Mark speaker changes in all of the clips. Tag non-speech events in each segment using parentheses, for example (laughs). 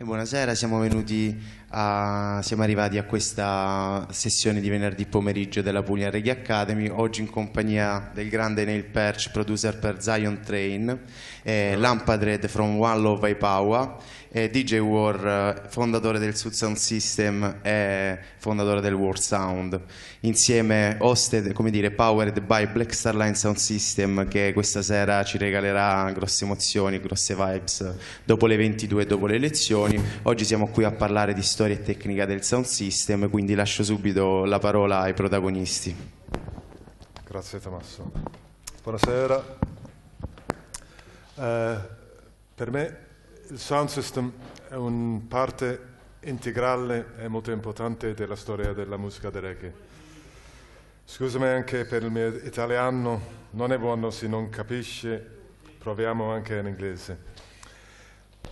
Speaker 1: E buonasera, siamo, a, siamo arrivati a questa sessione di venerdì pomeriggio della Puglia Reggae Academy, oggi in compagnia del grande Neil Perch, producer per Zion Train, eh, Lampadred from One Love by Power eh, DJ War, fondatore del Sud Sound System e fondatore del War Sound, insieme hosted, come dire, powered by Black Star Line Sound System che questa sera ci regalerà grosse emozioni, grosse vibes dopo le 22 e dopo le elezioni. Oggi siamo qui a parlare di storia e tecnica del Sound System, quindi lascio subito la parola ai protagonisti.
Speaker 2: Grazie Tommaso. Buonasera. Eh, per me il sound system è una parte integrale e molto importante della storia della musica del reggae. Scusami anche per il mio italiano, non è buono se non capisce, proviamo anche in inglese.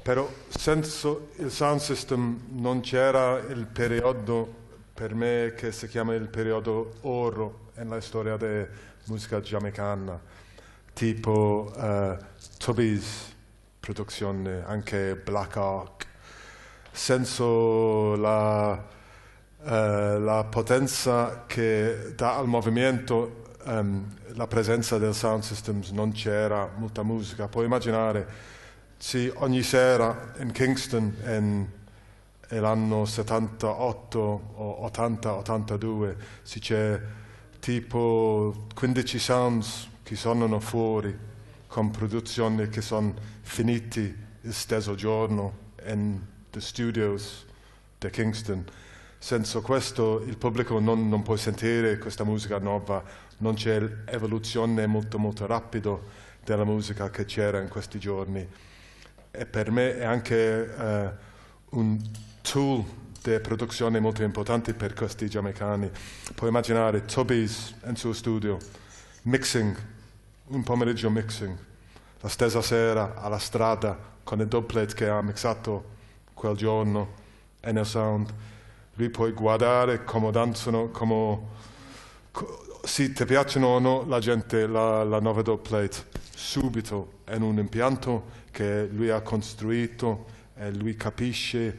Speaker 2: Però senza il sound system non c'era il periodo per me che si chiama il periodo oro nella storia della musica giamaicana, tipo uh, eh, Tobias, produzione, anche Black Ark, senso la, eh, la potenza che dà al movimento um, la presenza del sound system, non c'era molta musica. Puoi immaginare sì, ogni sera in Kingston in, nell'anno 78 o 80, 82, si c'è tipo 15 sounds che suonano fuori con produzioni che sono finite il stesso giorno in the studios di Kingston. Senza questo il pubblico non, non può sentire questa musica nuova, non c'è l'evoluzione molto molto rapida della musica che c'era in questi giorni. E per me è anche uh, un tool di produzione molto importante per questi giamaicani. Puoi immaginare Tubby's in suo studio, mixing un pomeriggio mixing, la stessa sera alla strada con il doublet che ha mixato quel giorno e nel sound. Lì puoi guardare come danzano, come... Se ti piacciono o no la gente, la, la nuova doublet, subito in un impianto che lui ha costruito e lui capisce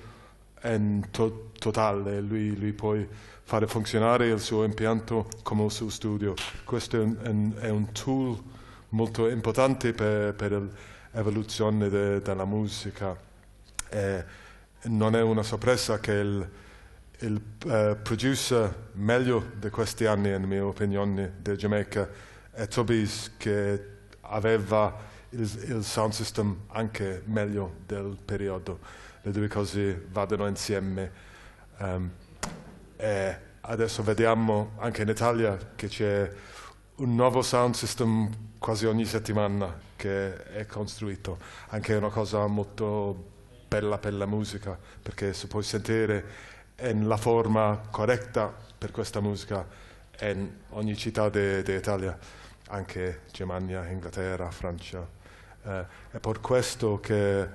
Speaker 2: in to totale, lui, lui può fare funzionare il suo impianto come il suo studio. Questo è un, è un tool molto importante per, per l'evoluzione de, della musica. E non è una sorpresa che il, il eh, producer meglio di questi anni, in mia opinione, di Jamaica è Tobis, che aveva il, il sound system anche meglio del periodo. Le due cose vadano insieme. Um, adesso vediamo anche in Italia che c'è un nuovo sound system quasi ogni settimana che è costruito, anche è una cosa molto bella per la musica, perché si può sentire la forma corretta per questa musica in ogni città d'Italia, anche Germania, Inghilterra, Francia. Eh, è per questo che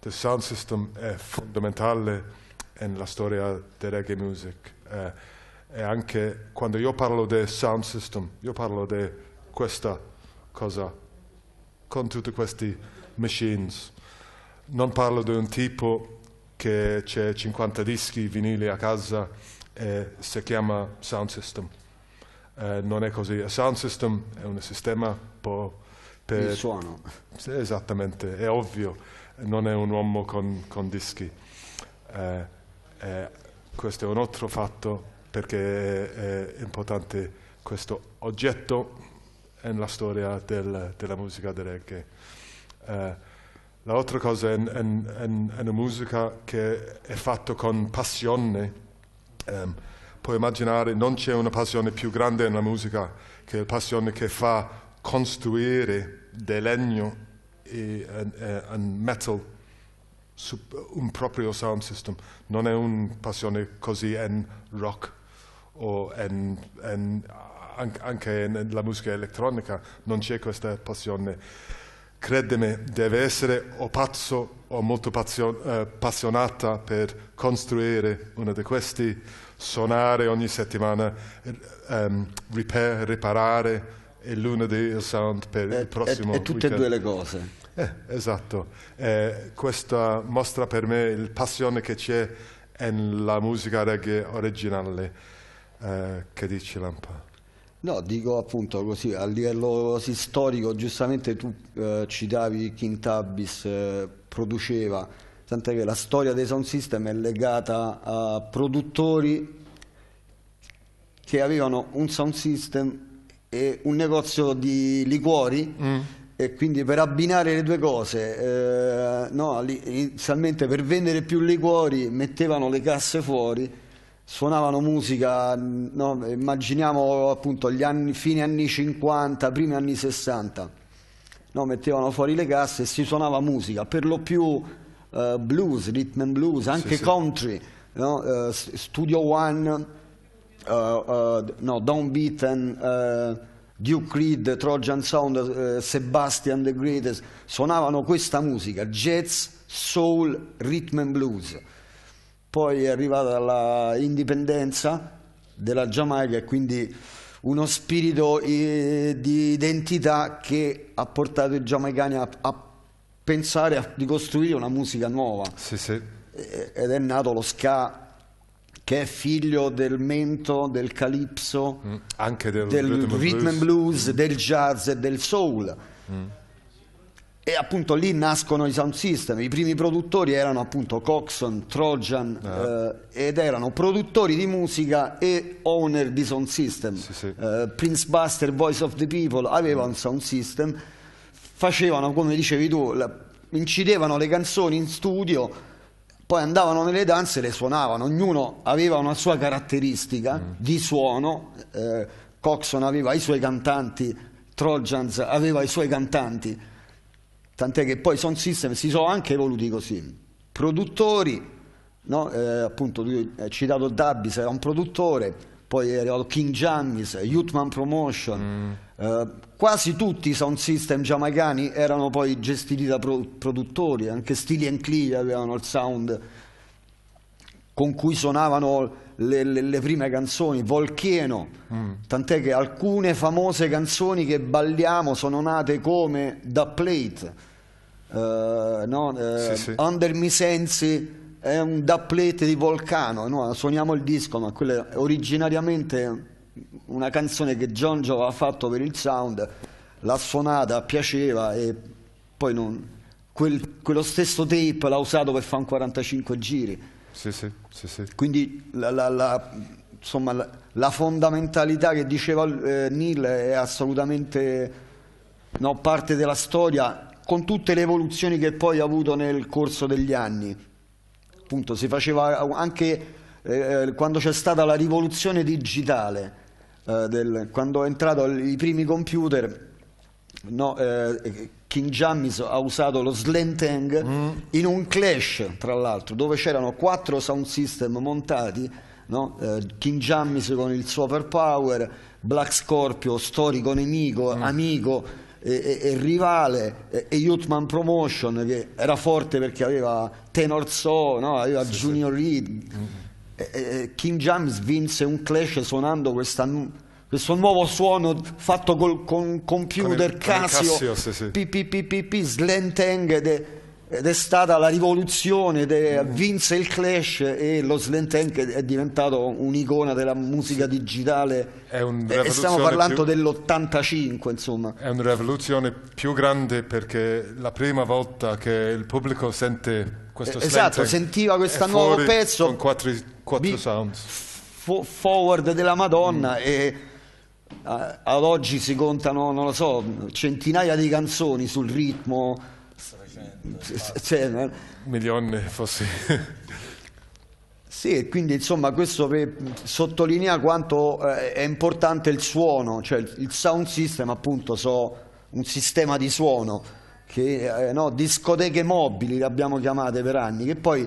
Speaker 2: il sound system è fondamentale nella storia del reggae music. Eh, e anche quando io parlo del sound system, io parlo di questa cosa? Con tutte queste machines. Non parlo di un tipo che c'è 50 dischi vinili a casa e si chiama Sound System. Eh, non è così. Il Sound System è un sistema po per... Il suono. Esattamente, è ovvio. Non è un uomo con, con dischi. Eh, eh, questo è un altro fatto perché è, è importante questo oggetto nella storia del, della musica direi che eh, l'altra cosa è, è, è, una musica che è fatta con passione um, puoi immaginare non c'è una passione più grande nella musica che la passione che fa costruire del legno e un metal su un proprio sound system non è una passione così in rock o in, in anche nella musica elettronica non c'è questa passione. Credeme, deve essere o pazzo o molto eh, appassionata per costruire uno di questi, suonare ogni settimana, um, ehm, repair, riparare e lunedì il sound per e, il eh, prossimo e, eh, e tutte e due le cose. Eh, esatto. Eh, questa mostra per me la passione che c'è nella musica reggae originale eh, che dice Lampa.
Speaker 3: No, dico appunto così, a livello così storico, giustamente tu eh, citavi Kintabis, eh, produceva, tant'è che la storia dei sound system è legata a produttori che avevano un sound system e un negozio di liquori mm. e quindi per abbinare le due cose, eh, no, inizialmente per vendere più liquori mettevano le casse fuori suonavano musica, no? immaginiamo appunto gli anni, fine anni 50, primi anni 60, no? mettevano fuori le casse e si suonava musica, per lo più uh, blues, rhythm and blues, anche sì, country, No? Uh, Studio One, uh, uh, no, Downbeaten, uh, Duke Reed, Trojan Sound, Sebastian the Greatest, suonavano questa musica, jazz, soul, rhythm and blues poi è arrivata l'indipendenza della Giamaica e quindi uno spirito eh, di identità che ha portato i giamaicani a, a pensare a, di costruire una musica nuova. Sì, sì. Eh, ed è nato lo ska che è figlio del mento, del calipso, mm, anche del, del rhythm, and blues, blues mm. del jazz e del soul. Mm. E appunto lì nascono i sound system, i primi produttori erano appunto Coxon, Trojan ah. eh, ed erano produttori di musica e owner di sound system. Sì, sì. Eh, Prince Buster, Voice of the People aveva mm. un sound system, facevano come dicevi tu, la, incidevano le canzoni in studio, poi andavano nelle danze e le suonavano, ognuno aveva una sua caratteristica mm. di suono, eh, Coxon aveva i suoi cantanti, Trojans aveva i suoi cantanti Tant'è che poi Sound System si sono anche evoluti così. Produttori, no? eh, appunto lui ha citato Dabbis, era un produttore, poi è arrivato King Jammis, Youthman Promotion, mm. eh, quasi tutti i sound system giamaicani erano poi gestiti da pro produttori, anche Steely and Clee avevano il sound con cui suonavano le, le, le prime canzoni, Volchieno, mm. tant'è che alcune famose canzoni che balliamo sono nate come Da Plate, uh, no? uh, sì, sì. Under Mi Sensi è un Da Plate di Volcano, no? suoniamo il disco, ma quella è originariamente una canzone che John Joe ha fatto per il sound, l'ha suonata, piaceva e poi non... Quel, quello stesso tape l'ha usato per fare un 45 giri sì, sì, sì, Quindi la, la, la, insomma, la, fondamentalità che diceva eh, Neil è assolutamente no, parte della storia, con tutte le evoluzioni che poi ha avuto nel corso degli anni. Appunto, si faceva anche eh, eh quando c'è stata la rivoluzione digitale, eh, del, quando è entrato i primi computer. No, eh, King Jammiso ha usato lo Slenteng mm. in un clash, tra l'altro, dove c'erano quattro sound system montati, no? eh, King Jammiso con il suo overpower, Black Scorpio, storico nemico, mm. amico e, e, e rivale, e, e, Youthman Promotion, che era forte perché aveva Tenor So, no? aveva sì, Junior sì. Reed. Mm. King James vinse un clash suonando questa questo nuovo suono fatto col, con computer con il, Casio, con Casio sì, sì. PPPPP, Slenteng ed è, ed è, stata la rivoluzione, è, mm. vinse il Clash e lo Slenteng è diventato un'icona della musica digitale è un e stiamo parlando dell'85 insomma.
Speaker 2: È una rivoluzione più grande perché la prima volta che il pubblico sente questo eh, Esatto, sentiva questo nuovo pezzo con quattro, quattro sound. Forward
Speaker 3: della Madonna mm. e ad oggi si contano, non lo so, centinaia di canzoni sul ritmo. 300, eh. Milioni forse. (laughs) Sì, quindi insomma questo sottolinea quanto eh, è importante il suono, cioè il sound system appunto so, un sistema di suono, che, eh, no, discoteche mobili le abbiamo chiamate per anni, che poi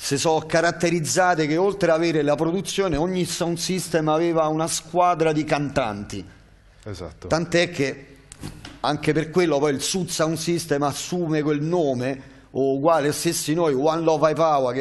Speaker 3: si sono caratterizzate che oltre ad avere la produzione ogni sound system aveva una squadra di cantanti.
Speaker 2: Esatto. Tant'è
Speaker 3: che anche per quello poi il Sud Sound System assume quel nome o uguale stessi noi, One Love I Power,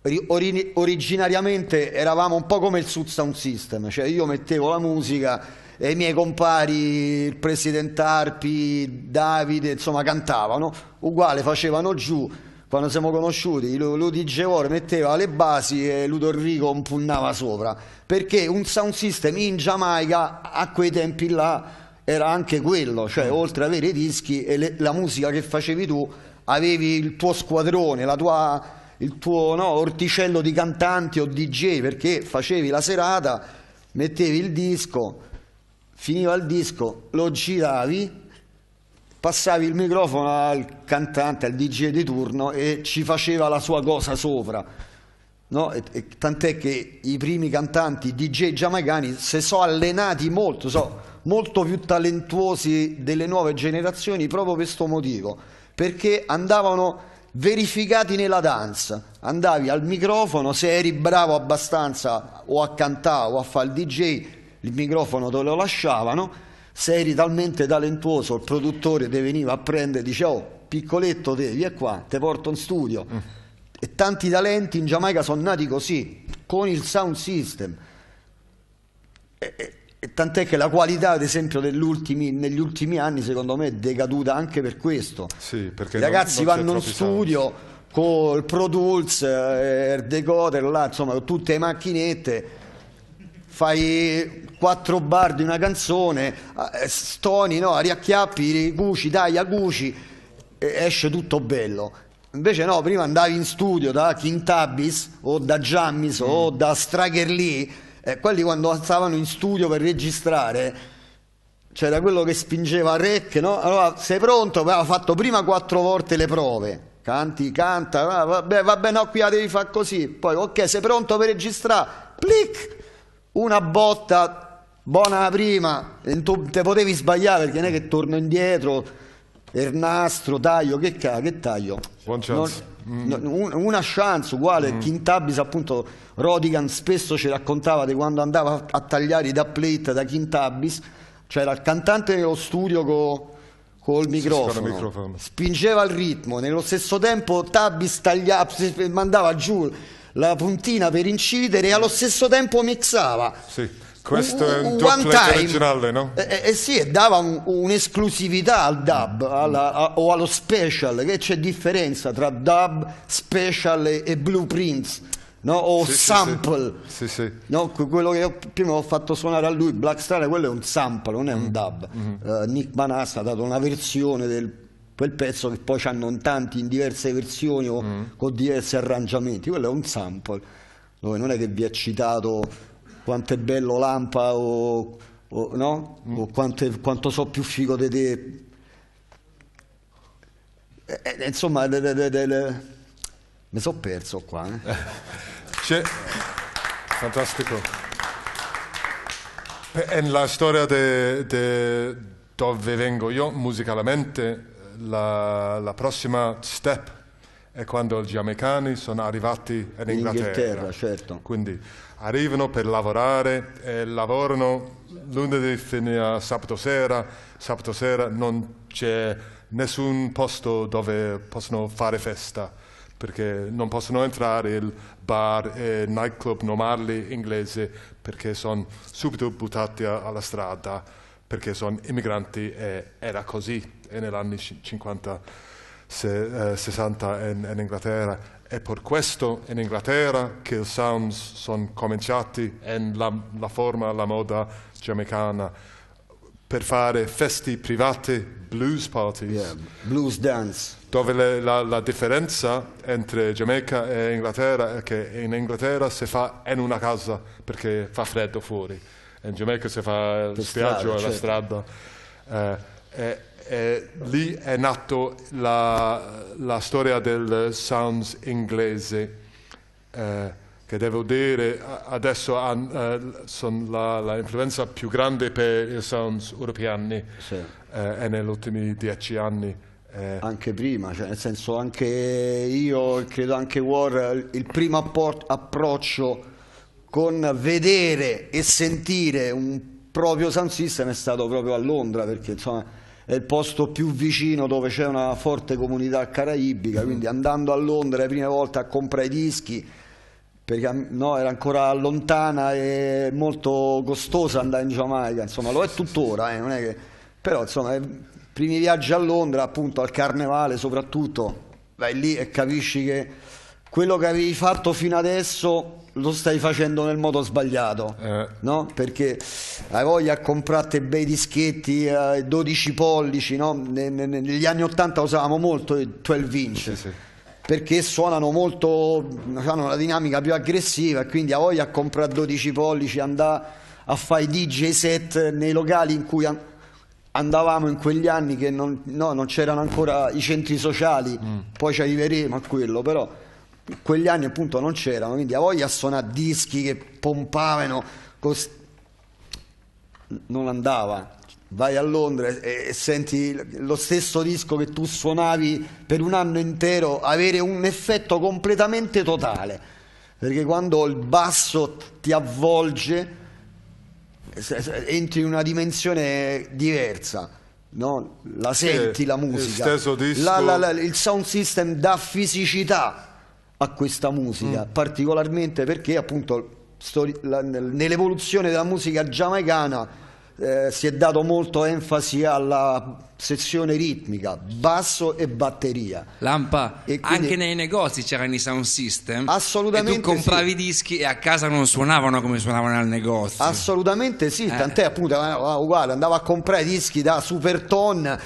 Speaker 3: che ori originariamente eravamo un po' come il Sud Sound System, cioè io mettevo la musica e i miei compari, il presidente Arpi, Davide, insomma cantavano, uguale facevano giù quando siamo conosciuti, Ludi Gevore metteva le basi e Ludorrico impunnava sopra, perché un sound system in Giamaica a quei tempi là era anche quello, cioè mm. oltre ad avere i dischi e le, la musica che facevi tu, avevi il tuo squadrone, tua, il tuo no, orticello di cantanti o DJ, perché facevi la serata, mettevi il disco, finiva il disco, lo giravi passavi il microfono al cantante, al DJ di turno e ci faceva la sua cosa sopra. No? E, e, tant'è che i primi cantanti DJ giamaicani si sono allenati molto, sono molto più talentuosi delle nuove generazioni proprio per questo motivo, perché andavano verificati nella danza. Andavi al microfono, se eri bravo abbastanza o a cantare o a fare il DJ, il microfono te lo lasciavano se eri talmente talentuoso il produttore te veniva a prendere e diceva oh piccoletto te vieni qua te porto in studio mm. e tanti talenti in Giamaica sono nati così con il sound system e, e, e tant'è che la qualità ad esempio negli ultimi anni secondo me è decaduta anche per questo sì, i ragazzi non, non vanno in studio sound. il Pro Tools, Air eh, Decoder là, insomma tutte le macchinette fai quattro bar di una canzone, eh, stoni, no, riacchiappi, cuci, taglia, cuci, esce tutto bello. Invece no, prima andavi in studio da Quintabis o da Jammis mm. o da Strager Lee, eh, quelli quando stavano in studio per registrare c'era quello che spingeva a rec, no? Allora, sei pronto? Aveva fatto prima quattro volte le prove. Canti, canta, vabbè, vabbè, no, qui la devi fare così. Poi, ok, sei pronto per registrare? Plic! una botta buona la prima, te potevi sbagliare perché non è che torno indietro, Ernastro, taglio, che, ca- che taglio? Buon chance. Non, mm. una chance uguale, mm. Kintabis appunto Rodigan spesso ci raccontava di quando andava a tagliare i plate da Kintabis, c'era cioè il cantante nello studio con col microfono, microfono, spingeva il ritmo, nello stesso tempo Tabis tagliava, mandava giù la puntina per incidere e allo stesso tempo mixava.
Speaker 2: Sì. Questo è un top originale, no?
Speaker 3: Eh, eh, eh, sì, e dava un, un'esclusività al dub alla, a, o allo special, che c'è differenza tra dub, special e, e blueprints. No? o sì, sample, sì, sì. No? quello che prima ho fatto suonare a lui, Black Star, quello è un sample, non è un mm. dub. Mm-hmm. Uh, Nick Manas ha dato una versione del quel pezzo che poi hanno in tanti, in diverse versioni o mm. con diversi arrangiamenti, quello è un sample, dove non è che vi ha citato quanto è bello Lampa o, o, no? mm. o quanto, è, quanto, so più figo di te. E, eh, e, eh, insomma, de, de, de,
Speaker 2: mi sono perso qua. Eh? C'è... (laughs) Fantastico. Eh, è la storia di dove vengo io musicalmente la, la prossima step è quando i giamaicani sono arrivati in, Inghilterra. in Inghilterra. certo. Quindi arrivano per lavorare e lavorano lunedì fino a sabato sera, sabato sera non c'è nessun posto dove possono fare festa perché non possono entrare il bar e nightclub normali inglese perché sono subito buttati alla strada perché sono immigranti e era così negli anni 50, 60 eh, in, in, Inghilterra. È per questo in Inghilterra che i sounds sono cominciati in la, la forma, la moda giamaicana per fare festi privati, blues parties. Yeah, blues dance. Dove le, la, la, differenza tra Giamaica e Inghilterra è che in Inghilterra si fa in una casa perché fa freddo fuori in Giamaica si fa il spiaggio e la certo. strada. Eh, eh, eh, lì è nata la, la, storia del sounds inglese, eh, che devo dire adesso han, eh, sono la, influenza più grande per i sounds europeani sì. è eh, negli ultimi dieci anni. Eh. Anche prima, cioè nel senso anche io, credo
Speaker 3: anche War, il primo approccio con vedere e sentire un proprio sound System è stato proprio a Londra perché insomma è il posto più vicino dove c'è una forte comunità caraibica mm. quindi andando a Londra la prima volta a comprare i dischi perché no, era ancora lontana e molto costosa andare in Giamaica insomma lo è tuttora eh, è che... però insomma i primi viaggi a Londra appunto al carnevale soprattutto vai lì e capisci che quello che avevi fatto fino adesso lo stai facendo nel modo sbagliato, eh. no? Perché hai voglia di comprarti bei dischetti eh, 12 pollici, no? negli anni 80 usavamo molto i 12 inch. Sì, sì. Perché suonano molto, hanno una dinamica più aggressiva quindi hai voglia a comprare 12 pollici, andare a fare DJ set nei locali in cui andavamo in quegli anni che non, no, non c'erano ancora i centri sociali, mm. poi ci arriveremo a quello, però quegli anni appunto non c'erano, quindi a voglia suonare dischi che pompavano, cost... non andava. Vai a Londra e, senti lo stesso disco che tu suonavi per un anno intero avere un effetto completamente totale, perché quando il basso ti avvolge entri in una dimensione diversa. No? La senti eh, la musica, la, la, la, il sound system dà fisicità a questa musica, mm. particolarmente perché appunto nell'evoluzione della musica giamaicana eh, si è dato molto enfasi alla sezione ritmica, basso e batteria. Lampa, e quindi, anche nei negozi c'erano i sound system. Assolutamente. E tu compravi i sì. dischi e a casa non suonavano come suonavano al negozio. Assolutamente sì, eh. tant'è appunto eh, uguale, andavo a comprare dischi da Superton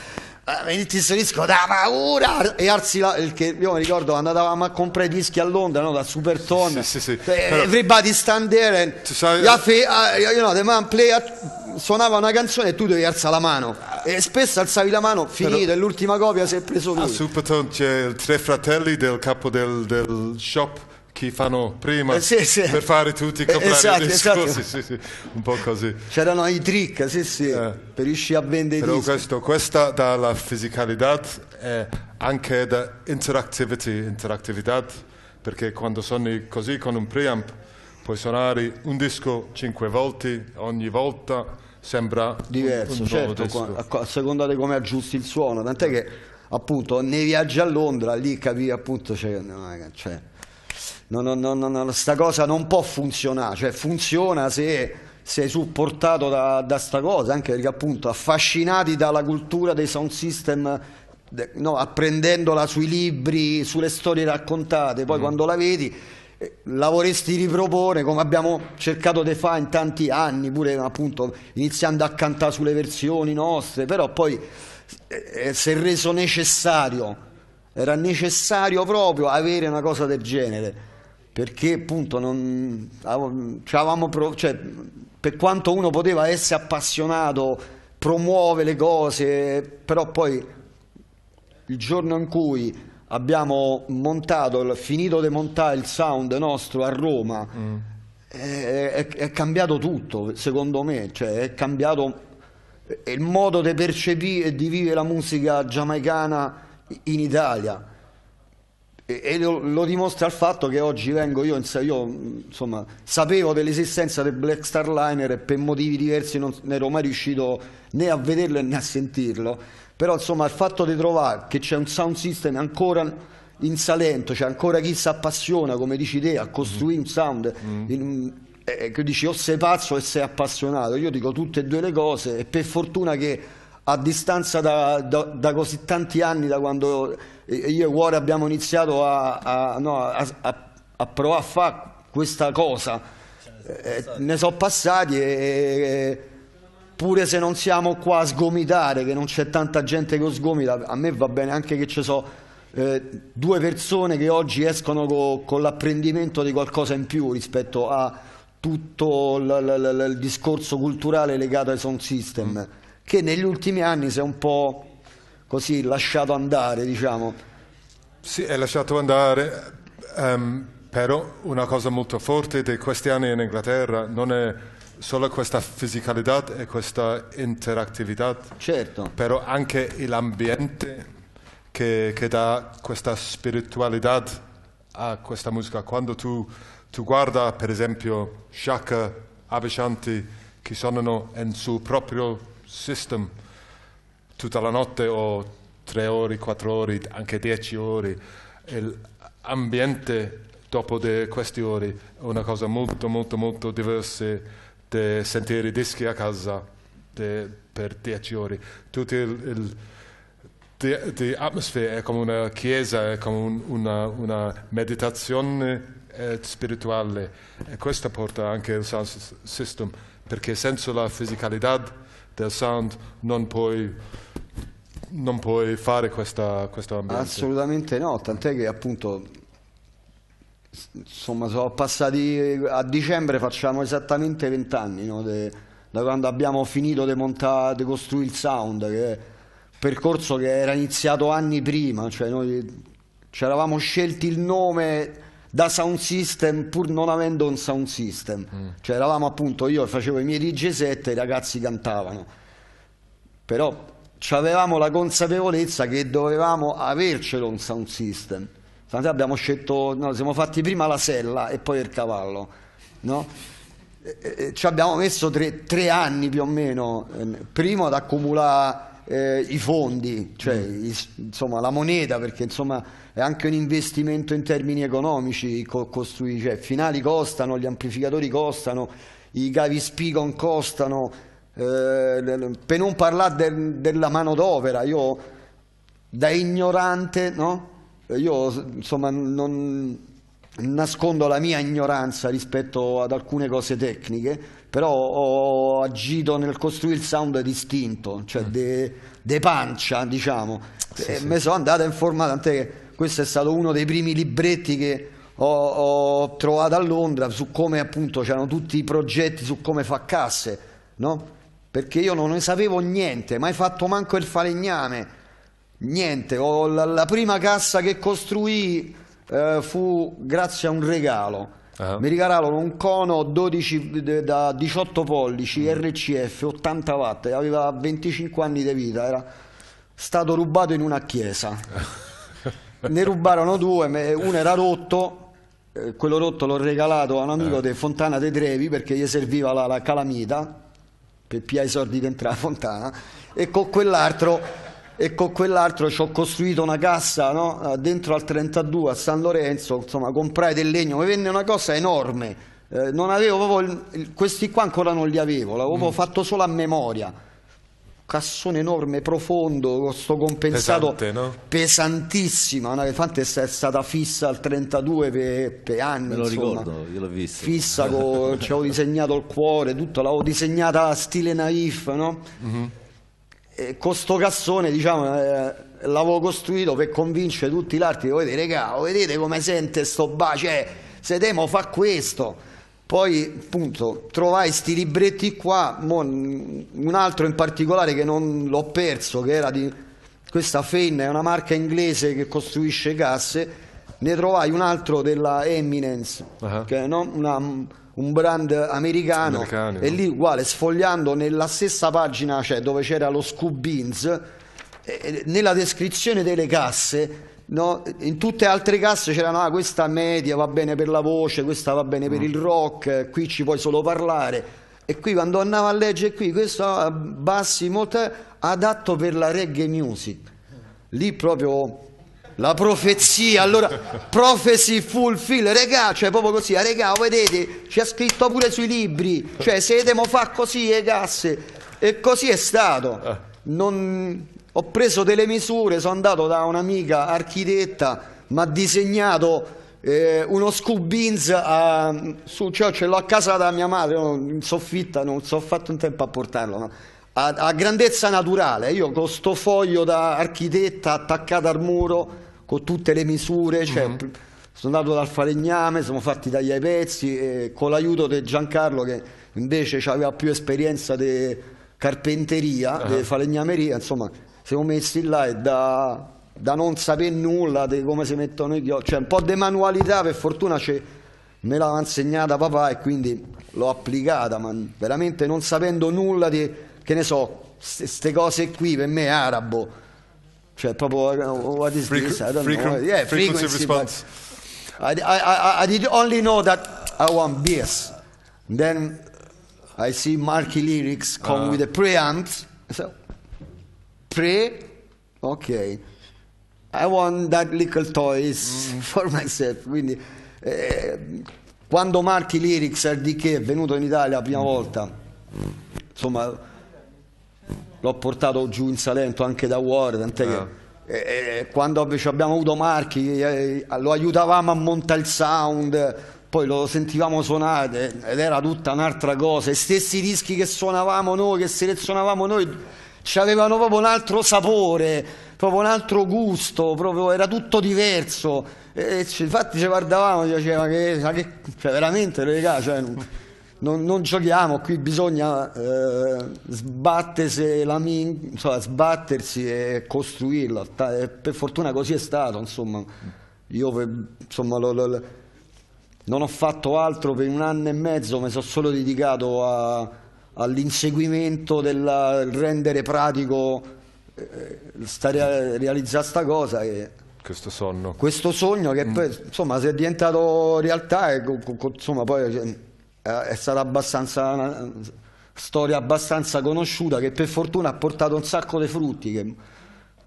Speaker 3: Venite ah, indizzarisco da paura e alzi la, che io mi ricordo andavamo a comprare dischi a Londra no? da Superton sì, sì, sì. Eh, everybody stand there and fe, uh, you know the man play at, ah, suonava una canzone e tu devi alzare la mano e spesso alzavi la mano finito e l'ultima copia si è preso lui a
Speaker 2: Superton c'è tre fratelli del capo del, del shop chi fanno prima eh, sì, sì. per fare tutti i eh, comprare esatto, discorsi, esatto. sì, un
Speaker 3: po' così. C'erano i trick, sì sì, eh. per riuscire a vendere Però
Speaker 2: questo, questa dalla fisicalità e anche da interactivity, interactività, perché quando suoni così con un preamp puoi suonare un disco cinque volte, ogni volta sembra diverso, un, un certo, disco.
Speaker 3: a, seconda di come aggiusti il suono, tant'è che appunto nei viaggi a Londra lì capì appunto cioè, no, cioè non, non, non, sta cosa non può funzionare, cioè funziona se sei supportato da, da sta cosa, anche perché appunto affascinati dalla cultura dei sound system no, apprendendola sui libri, sulle storie raccontate, poi mm. quando la vedi eh, la vorresti riproporre come abbiamo cercato di fare in tanti anni, pure appunto iniziando a cantare sulle versioni nostre, però poi eh, eh si è reso necessario, era necessario proprio avere una cosa del genere perché appunto non, prov- cioè, per quanto uno poteva essere appassionato, promuove le cose, però poi il giorno in cui abbiamo montato, finito di montare il sound nostro a Roma, mm. è, è, è, cambiato tutto, secondo me, cioè, è cambiato il modo di percepire e di vivere la musica giamaicana in Italia e, lo, lo, dimostra il fatto che oggi vengo io, io mm, insomma, sapevo dell'esistenza del Black Star Liner e per motivi diversi non ero mai riuscito né a vederlo né a sentirlo, però insomma il fatto di trovare che c'è un sound system ancora in Salento, cioè ancora chi si appassiona, come dici te, a costruire mm. un sound, mm. in, eh, eh, che dici o sei pazzo o sei appassionato, io dico tutte e due le cose e per fortuna che a distanza da, da, da, così tanti anni da quando io e Cuore abbiamo iniziato a, a, no, a, a provare a fare questa cosa eh, ne sono passati e, e, pure se non siamo qua a sgomitare che non c'è tanta gente che sgomita a me va bene anche che ci sono eh, due persone che oggi escono co, con l'apprendimento di qualcosa in più rispetto a tutto il discorso culturale legato ai sound system che negli ultimi anni si è un po'
Speaker 2: così lasciato andare, diciamo. Sì, è lasciato andare, um, però una cosa molto forte di questi anni in Inghilterra non è solo questa fisicalità e questa interattività, certo. però anche l'ambiente che, che, dà questa spiritualità a questa musica. Quando tu, tu guardi, per esempio, Shaka, Abishanti, che suonano in suo proprio system tutta la notte o tre ore, quattro ore, anche dieci ore. L'ambiente dopo queste ore è una cosa molto, molto, molto diversa di sentire i dischi a casa de, per dieci ore. Tutta l'atmosfera è come una chiesa, è come un, una, una, meditazione eh, spirituale e questo porta anche il sound system perché senza la fisicalità del sound non puoi, non puoi fare questa, questo ambiente?
Speaker 3: Assolutamente no, tant'è che appunto insomma sono passati a dicembre facciamo esattamente vent'anni no, da quando abbiamo finito di montare, di costruire il sound che è un percorso che era iniziato anni prima cioè noi ci eravamo scelti il nome da sound system pur non avendo un sound system mm. cioè eravamo appunto io facevo i miei DJ set e i ragazzi cantavano però avevamo la consapevolezza che dovevamo avercelo un sound system abbiamo scelto no, siamo fatti prima la sella e poi il cavallo no? ci abbiamo messo tre, tre anni più o meno eh, prima ad accumulare eh, i fondi, cioè insomma, la moneta, perché insomma, è anche un investimento in termini economici, co costruire, cioè, finali costano, gli amplificatori costano, i cavi spigon costano, eh, per non parlare del, della manodopera, io da ignorante, no? io insomma non nascondo la mia ignoranza rispetto ad alcune cose tecniche, però ho agito nel costruire il sound distinto, cioè mm. de, de pancia, diciamo. Sì, e eh, sì. mi sono andato a informare, tant'è che questo è stato uno dei primi libretti che ho, ho trovato a Londra su come appunto c'erano tutti i progetti su come fa casse, no? Perché io non ne sapevo niente, mai fatto manco il falegname, niente. la, la prima cassa che costruì eh, fu grazie a un regalo Uh-huh. Mi regalano un cono 12, da 18 pollici mm. RCF 80 watt, aveva 25 anni di vita, era stato rubato in una chiesa. (laughs) ne rubarono due, uno era rotto, eh, quello rotto l'ho regalato a un amico eh. di Fontana dei Trevi perché gli serviva la, la calamita per piare i soldi dentro la fontana e con quell'altro e con quell'altro ci ho costruito una cassa no? Ah, dentro al 32 a San Lorenzo, insomma comprai del legno, mi venne una cosa enorme, eh, non avevo proprio, il, questi qua ancora non li avevo, l'avevo mm. fatto solo a memoria, cassone enorme, profondo, con sto compensato Pesante, no? pesantissimo, una elefante è stata fissa al 32 per, per anni. Me lo insomma. ricordo,
Speaker 1: io l'ho vista. Fissa,
Speaker 3: (laughs) ci avevo disegnato il cuore, tutto, l'avevo disegnata stile naif, no? Mm -hmm eh, con sto cassone diciamo, eh, l'avevo costruito per convincere tutti gli altri, vedete, regà, vedete come sente sto bacio, cioè, se temo fa questo. Poi appunto trovai questi libretti qua, mo, un altro in particolare che non l'ho perso, che era di questa Fenna, è una marca inglese che costruisce casse, ne trovai un altro della Eminence, uh -huh. che, no? una, un brand americano Americani, e no? lì uguale sfogliando nella stessa pagina cioè, dove c'era lo Scoobins eh, nella descrizione delle casse no? in tutte le altre casse c'era ah, questa media va bene per la voce questa va bene mm. per il rock qui ci puoi solo parlare e qui quando andavo a leggere qui questo eh, bassi molto adatto per la reggae music lì proprio la profezia, allora, prophecy fulfill, regà, cioè proprio così, eh, regà, vedete, c'è scritto pure sui libri, cioè se devo fa così le eh, casse, e così è stato. Eh. Non... Ho preso delle misure, sono andato da un'amica architetta, mi ha disegnato eh, uno scubins su, cioè, ce l'ho a casa da mia madre in soffitta non so ho fatto un tempo a portarlo no? a, a grandezza naturale io con sto foglio da architetta attaccato al muro con tutte le misure, cioè, mm sono andato dal falegname, siamo fatti tagliare i pezzi, eh, con l'aiuto di Giancarlo che invece aveva più esperienza di carpenteria, uh -huh. di ah. falegnameria, insomma, siamo messi là e da, da non sapere nulla di come si mettono i chiodi, cioè un po' di manualità per fortuna me l'aveva insegnata papà e quindi l'ho applicata, ma veramente non sapendo nulla di, che ne so, queste cose qui per me arabo Probably э, What is Frequ this? I don't know. Yeah, frequency, frequency response. I, I, I, I did only know that I want beers. Then I see Marky lyrics come uh. with a preamp. So pre, okay. I want that little toys mm. (laughs) for myself. Quindi eh, quando Marchi Lyrics RDK è venuto in Italia la prima mm-hmm. volta, insomma l'ho portato giù in Salento anche da War, tant'è ah. che eh, e eh, quando abbiamo avuto Marchi eh, lo aiutavamo a montare il sound poi lo sentivamo suonare ed era tutta un'altra cosa i stessi dischi che suonavamo noi che selezionavamo noi avevano proprio un altro sapore proprio un altro gusto proprio, era tutto diverso e infatti ci guardavamo e dicevamo che, che cioè veramente regà cioè, non, non giochiamo, qui bisogna eh, sbattersi, min- insomma, sbattersi, e costruirla. Eh, per fortuna così è stato, insomma. Io insomma, lo, lo, lo, non ho fatto altro per un anno e mezzo, mi sono solo dedicato a, all'inseguimento del rendere pratico, eh, realizzare sta cosa. E, questo sonno. Questo sogno che mm. poi, insomma, se è diventato realtà, e, insomma, poi cioè, è eh, stata abbastanza una eh, storia abbastanza conosciuta che per fortuna ha portato un sacco di frutti che, mh,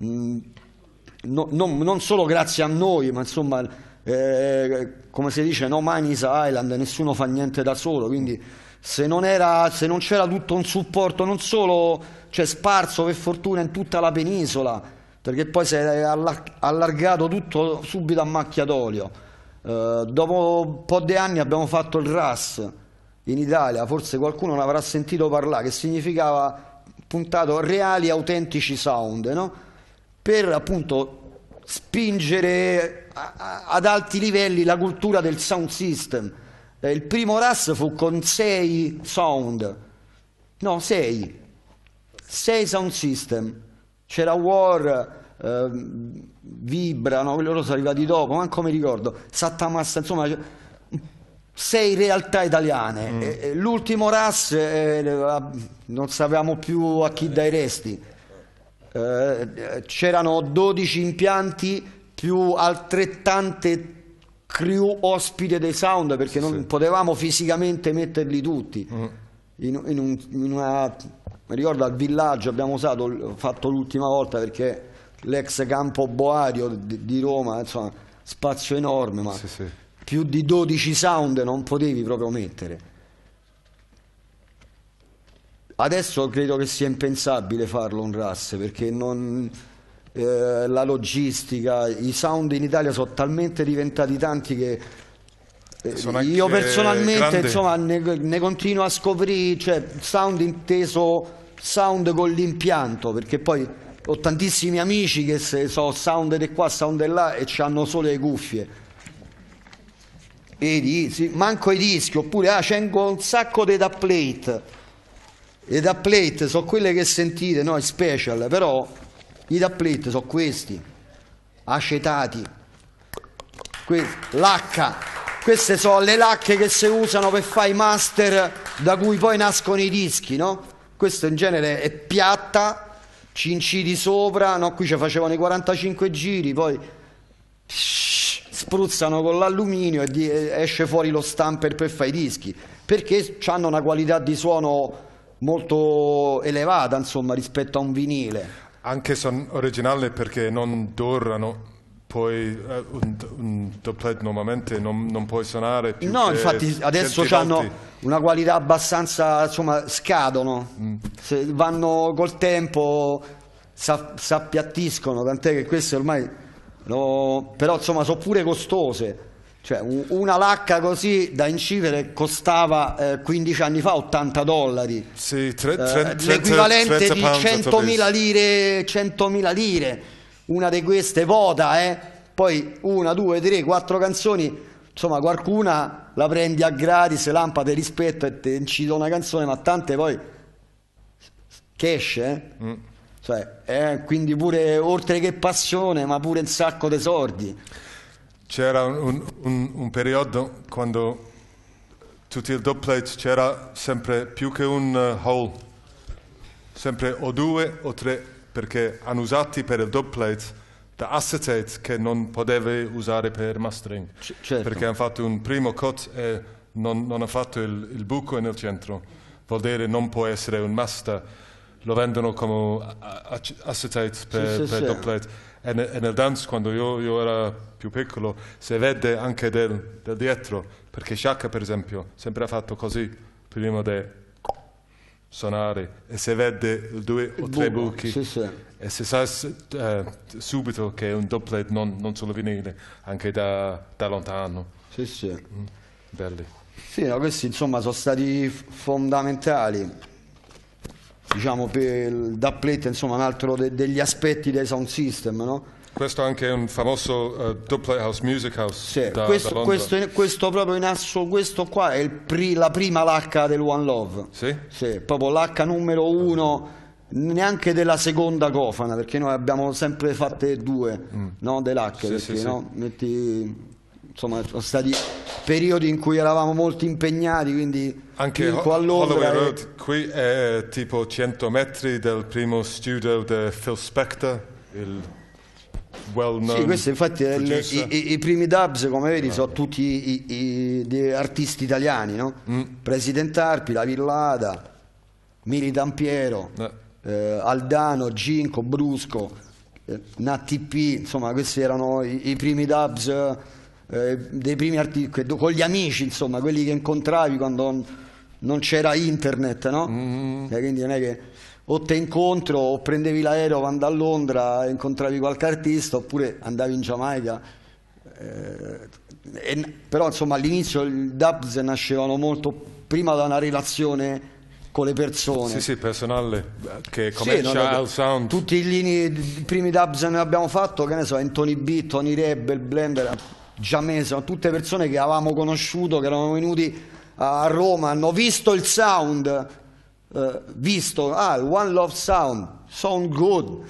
Speaker 3: mm, no, non, non, solo grazie a noi ma insomma eh, come si dice no manis island nessuno fa niente da solo quindi se non, c'era tutto un supporto non solo cioè, sparso per fortuna in tutta la penisola perché poi si è allargato tutto subito a macchia d'olio eh, dopo un po' di anni abbiamo fatto il RAS in Italia forse qualcuno ne avrà sentito parlare, che significava puntato reali autentici sound, no? per appunto spingere a, a, ad alti livelli la cultura del sound system. Eh, il primo RAS fu con sei sound, no, sei, sei sound system. C'era War, eh, Vibra, no, quelli loro sono arrivati dopo, manco mi ricordo, Sattamassa, insomma sei realtà italiane. Mm. l'ultimo RAS eh, eh, non sapevamo più a chi dai resti. Eh, c'erano 12 impianti più altrettante crew ospite dei sound perché non sì. potevamo fisicamente metterli tutti. Mm. In, in, un, in una, mi ricordo al villaggio abbiamo usato, fatto l'ultima volta perché l'ex campo Boario di, di Roma, insomma, spazio enorme. Ma... Sì, sì più di 12 sound non potevi proprio mettere. Adesso credo che sia impensabile farlo un RAS perché non, eh, la logistica, i sound in Italia sono talmente diventati tanti che eh, io personalmente insomma, ne, ne, continuo a scoprire, cioè sound inteso sound con l'impianto perché poi ho tantissimi amici che se, so sound di qua, sound di là e hanno solo le cuffie e di, manco i dischi, oppure ah, c'è un sacco di duplate. Le duplate sono quelle che sentite, no, i special, però i duplate sono questi, acetati, questi, lacca. Queste sono le lacche che si usano per fare i master da cui poi nascono i dischi, no? Questo in genere è piatta, ci incidi sopra, no? Qui ci facevano i 45 giri, poi... Shh, spruzzano con l'alluminio e esce fuori lo stamper per fare i dischi, perché hanno una qualità di suono
Speaker 2: molto elevata insomma, rispetto a un vinile. Anche se originale perché non dorano, poi eh, un, un doublet normalmente non, non, puoi suonare più. No, infatti adesso hanno
Speaker 3: una qualità abbastanza, insomma, scadono, mm. vanno col tempo, s'appiattiscono, tant'è che questo ormai lo, però insomma sono pure costose. Cioè, una lacca così da incidere costava eh, 15 anni fa 80 dollari,
Speaker 2: sì, tre, eh, tre, eh, l'equivalente di 100.000
Speaker 3: lire, 100.000 lire. Una di queste vota, eh? poi una, due, tre, quattro canzoni. Insomma, qualcuna la prendi a gratis, lampa di rispetto e ti incido una canzone, ma tante poi che esce. Eh? Mm. Cioè, eh, quindi pure oltre
Speaker 2: che passione, ma pure un sacco di sordi C'era un, un, un periodo quando tutti i dopplate c'era sempre più che un uh, hole, sempre o due o tre, perché hanno usato per il dopplate da acetate che non potevi usare per mastering, C certo. perché hanno fatto un primo cut e non, non hanno fatto il, il buco nel centro, vuol dire non può essere un master lo vendono come acetate per, sì, sì, per dopplet. E, e, nel dance, quando io, io, ero più piccolo, si vede anche del, del dietro, perché Shaka, per esempio, sempre ha fatto così, prima di suonare e se vede due o tre buchi sì, sì. e si sa eh, subito che è un dopplet non, non solo vinile anche da, da lontano sì sì mm. belli
Speaker 3: sì no, questi insomma sono stati fondamentali diciamo, per il da insomma, un altro de degli aspetti dei sound system,
Speaker 2: no? Questo anche è un famoso uh, eh, duplet house, music house. Sì, da, questo, da questo,
Speaker 3: questo, proprio in asso, questo qua è pri la prima lacca del One Love. Sì? Sì, proprio lacca numero uno, neanche della seconda cofana, perché noi abbiamo sempre fatte due, mm. no? De sì, sì, no? Metti, insomma, sono stati periodi in cui eravamo molto impegnati, quindi anche a Londra Holloway Road
Speaker 2: e... qui è tipo 100 metri dal primo studio di Phil Spector, il well known Sì, questi infatti le, i,
Speaker 3: i, primi dubs, come vedi, no. sono tutti i, i, artisti italiani, no? Mm. President Arpi, La Villada, Mili Dampiero, no. Eh. eh, Aldano, Ginco, Brusco, eh, Natti P, insomma questi erano i, primi dubs eh, dei primi articoli, con gli amici, insomma, quelli che incontravi quando non c'era internet, no? Mm. quindi non è che o te incontro o prendevi l'aereo, andavi a Londra, incontravi qualche artista, oppure andavi in Giamaica. Eh, e, però insomma all'inizio il dubs nascevano molto prima da una relazione con le persone. Sì,
Speaker 2: sì, personale, che come sì, sound.
Speaker 3: Tutti linee, i primi dubs che abbiamo fatto, che ne so, Anthony B, Tony Rebel, Blender, Giamese, tutte persone che avevamo conosciuto, che erano venuti a Roma, hanno visto il sound, eh, visto, ah, il One Love Sound, sound good,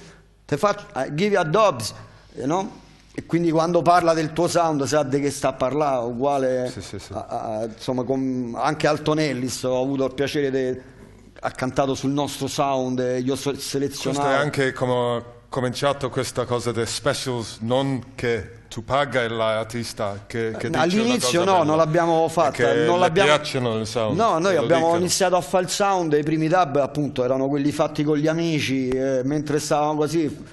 Speaker 3: te faccio, I eh, give you a dobs, you eh, know? E quindi quando parla del tuo sound sa di che sta a parlare, uguale sì, sì, sì. A, a, insomma, con, anche Altonellis ho avuto il piacere di ha cantato sul nostro sound, eh, io ho selezionato. Questo è anche
Speaker 2: come cominciato questa cosa dei specials non che tu paga e l'artista che, che no, all'inizio no, bella, non
Speaker 3: l'abbiamo fatta non l'abbiamo...
Speaker 2: piacciono il sound no, noi abbiamo dicono.
Speaker 3: iniziato a fare il sound e i primi dub appunto erano quelli fatti con gli amici eh, mentre stavamo così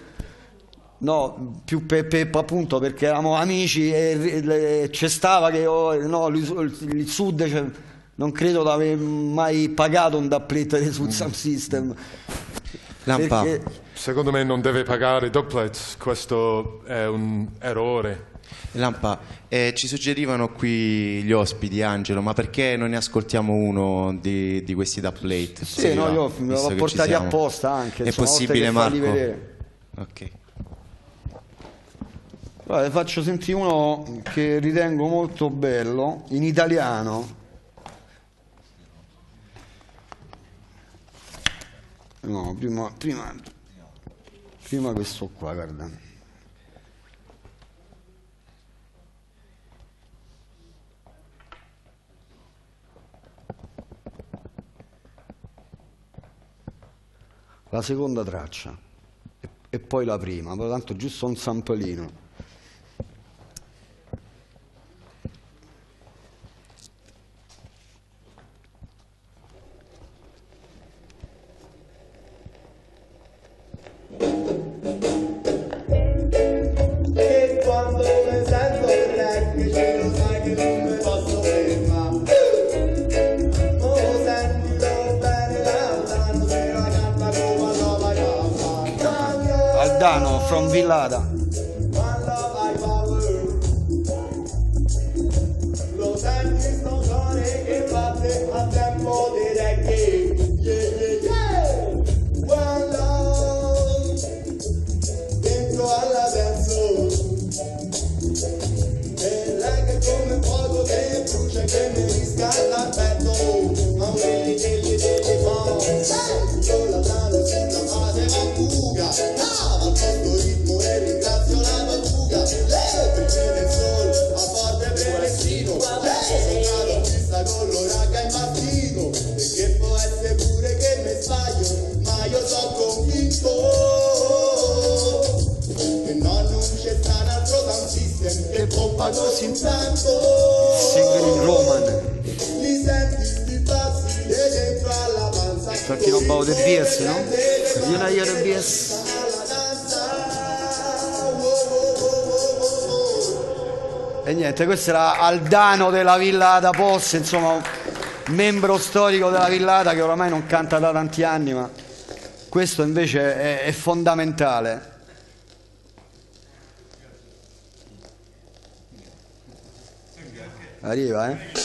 Speaker 3: No, più per, per, appunto perché eravamo amici e, c'è stava che oh, no, il, il, sud non credo di aver mai pagato un dappletta sul mm. sound system. Lampa. Perché,
Speaker 2: secondo me non deve pagare Doublet, questo è un errore. Lampa, eh, ci suggerivano qui
Speaker 1: gli ospiti, Angelo, ma perché non ne ascoltiamo uno di, di questi Doublet? Sì, no, io io l'ho portati apposta anche. È cioè, possibile, Marco? Ok.
Speaker 3: Guarda, faccio sentire uno che ritengo molto bello, in italiano. No, prima, prima prima questo qua guarda la seconda traccia e poi la prima, però tanto giusto un sampolino Dano from Villada. Pagosi in tempo Singolo Roman Li senti i passi dentro alla panza Perché non bavo del BS no?
Speaker 1: Io la io del BS
Speaker 3: E niente, questo era Aldano della Villata Posse, insomma, membro storico della Villata che oramai non canta da tanti anni, ma questo invece è, è fondamentale. arriba, ¿eh?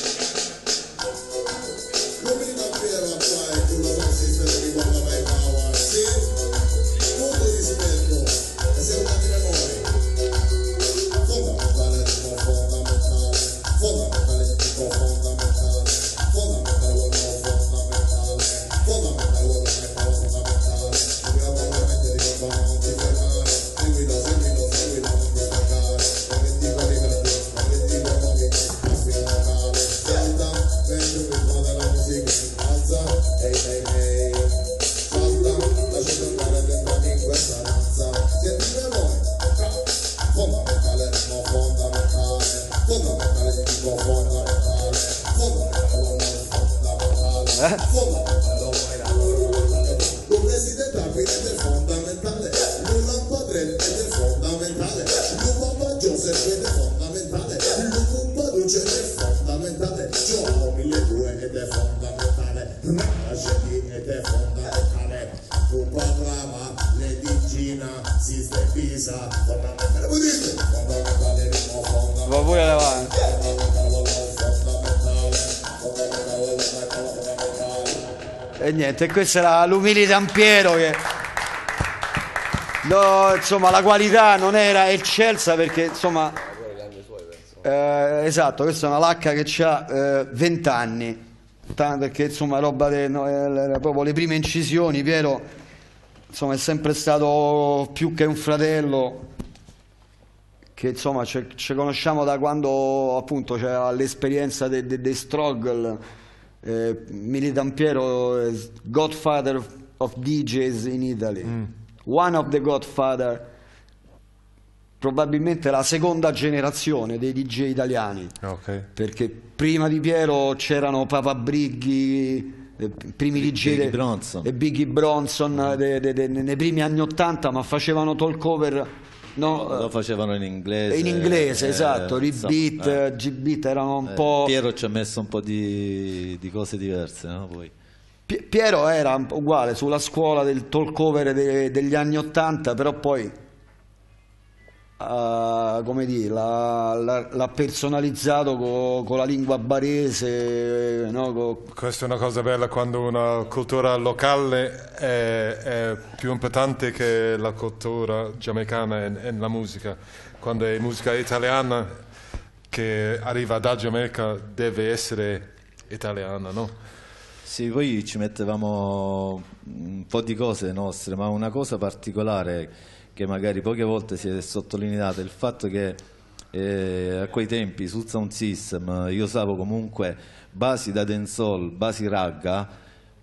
Speaker 3: questa era l'umile Tampiero che no, insomma la qualità non era eccelsa perché insomma eh, esatto questa è una lacca che ha eh, 20 anni perché insomma roba de, no, eh, proprio le prime incisioni Piero insomma è sempre stato più che un fratello che insomma ci conosciamo da quando appunto c'era l'esperienza dei de, de struggle eh, Mili Dampiero is godfather of DJs in Italy, mm. one of the godfather, probabilmente la seconda generazione dei DJ italiani, okay. perché prima di Piero c'erano Papa Brighi, eh, primi DJ e Biggie Bronson, mm. de, de, de, nei primi anni 80, ma facevano talk over
Speaker 1: No, lo eh, facevano in inglese. In inglese, eh, esatto, Ribit, eh,
Speaker 3: Gbit erano un eh, po'...
Speaker 1: Piero ci ha messo un po' di, di cose diverse, no? Poi. Piero era
Speaker 3: uguale sulla scuola del talk over de, degli anni Ottanta, però poi Uh, come dire, l'ha, personalizzato co, con la lingua barese. No? Co...
Speaker 2: Questa è una cosa bella quando una cultura locale è, è più importante che la cultura giamaicana la musica. Quando è musica italiana che arriva da Giamaica deve essere italiana, no?
Speaker 1: Sì, poi ci mettevamo un po' di cose nostre, ma una cosa particolare che magari poche volte si è sottolineato, il fatto che eh, a quei tempi sul sound system io usavo comunque basi da dancehall, basi ragga